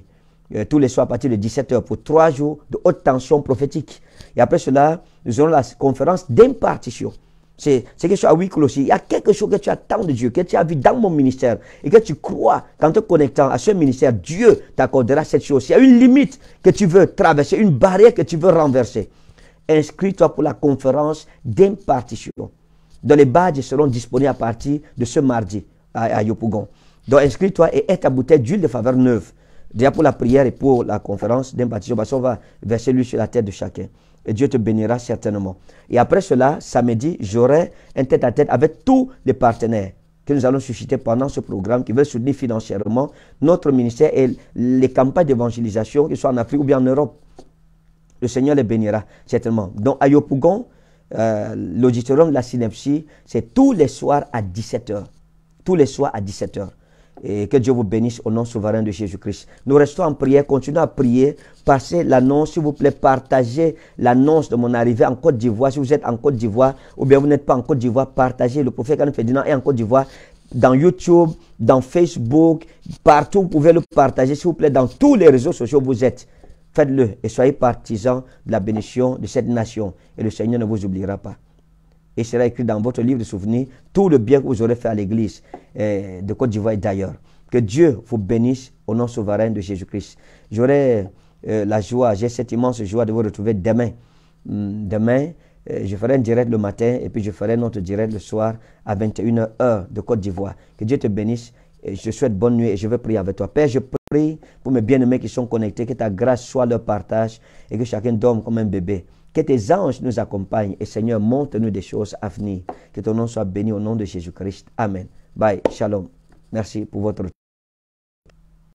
S1: Euh, tous les soirs à partir de 17h pour trois jours de haute tension prophétique. Et après cela, nous aurons la conférence d'impartition. C'est quelque chose à huis clos. Il y a quelque chose que tu attends de Dieu, que tu as vu dans mon ministère et que tu crois qu'en te connectant à ce ministère, Dieu t'accordera cette chose. Il y a une limite que tu veux traverser, une barrière que tu veux renverser. Inscris-toi pour la conférence d'impartition Donc les badges seront disponibles à partir de ce mardi à, Yopougon. Donc inscris-toi et aide ta bouteille d'huile de faveur neuve. Déjà pour la prière et pour la conférence d'impartition, parce qu'on va verser lui sur la tête de chacun et Dieu te bénira certainement. Et après cela, samedi, j'aurai un tête-à-tête avec tous les partenaires que nous allons susciter pendant ce programme, qui veulent soutenir financièrement notre ministère et les campagnes d'évangélisation, qu'ils soit en Afrique ou bien en Europe. Le Seigneur les bénira certainement. Donc à Yopougon, euh, l'auditorium de la synapsie, c'est tous les soirs à 17h. Tous les soirs à 17h. Et que Dieu vous bénisse au nom souverain de Jésus-Christ. Nous restons en prière, continuons à prier. Passez l'annonce, s'il vous plaît, partagez l'annonce de mon arrivée en Côte d'Ivoire. Si vous êtes en Côte d'Ivoire ou bien vous n'êtes pas en Côte d'Ivoire, partagez. Le prophète et Ferdinand est en Côte d'Ivoire dans YouTube, dans Facebook, partout, vous pouvez le partager, s'il vous plaît, dans tous les réseaux sociaux où vous êtes. Faites-le et soyez partisans de la bénédiction de cette nation. Et le Seigneur ne vous oubliera pas et sera écrit dans votre livre de souvenirs tout le bien que vous aurez fait à l'église eh, de Côte d'Ivoire et d'ailleurs. Que Dieu vous bénisse au nom souverain de Jésus-Christ. J'aurai euh, la joie, j'ai cette immense joie de vous retrouver demain. Hmm, demain, euh, je ferai un direct le matin et puis je ferai notre direct le soir à 21h de Côte d'Ivoire. Que Dieu te bénisse. je souhaite bonne nuit et je veux prier avec toi. Père, je prie pour mes bien-aimés qui sont connectés, que ta grâce soit leur partage et que chacun dorme comme un bébé. Que tes anges nous accompagnent. Et Seigneur, montre-nous des choses à venir. Que ton nom soit béni au nom de Jésus-Christ. Amen. Bye. Shalom. Merci pour votre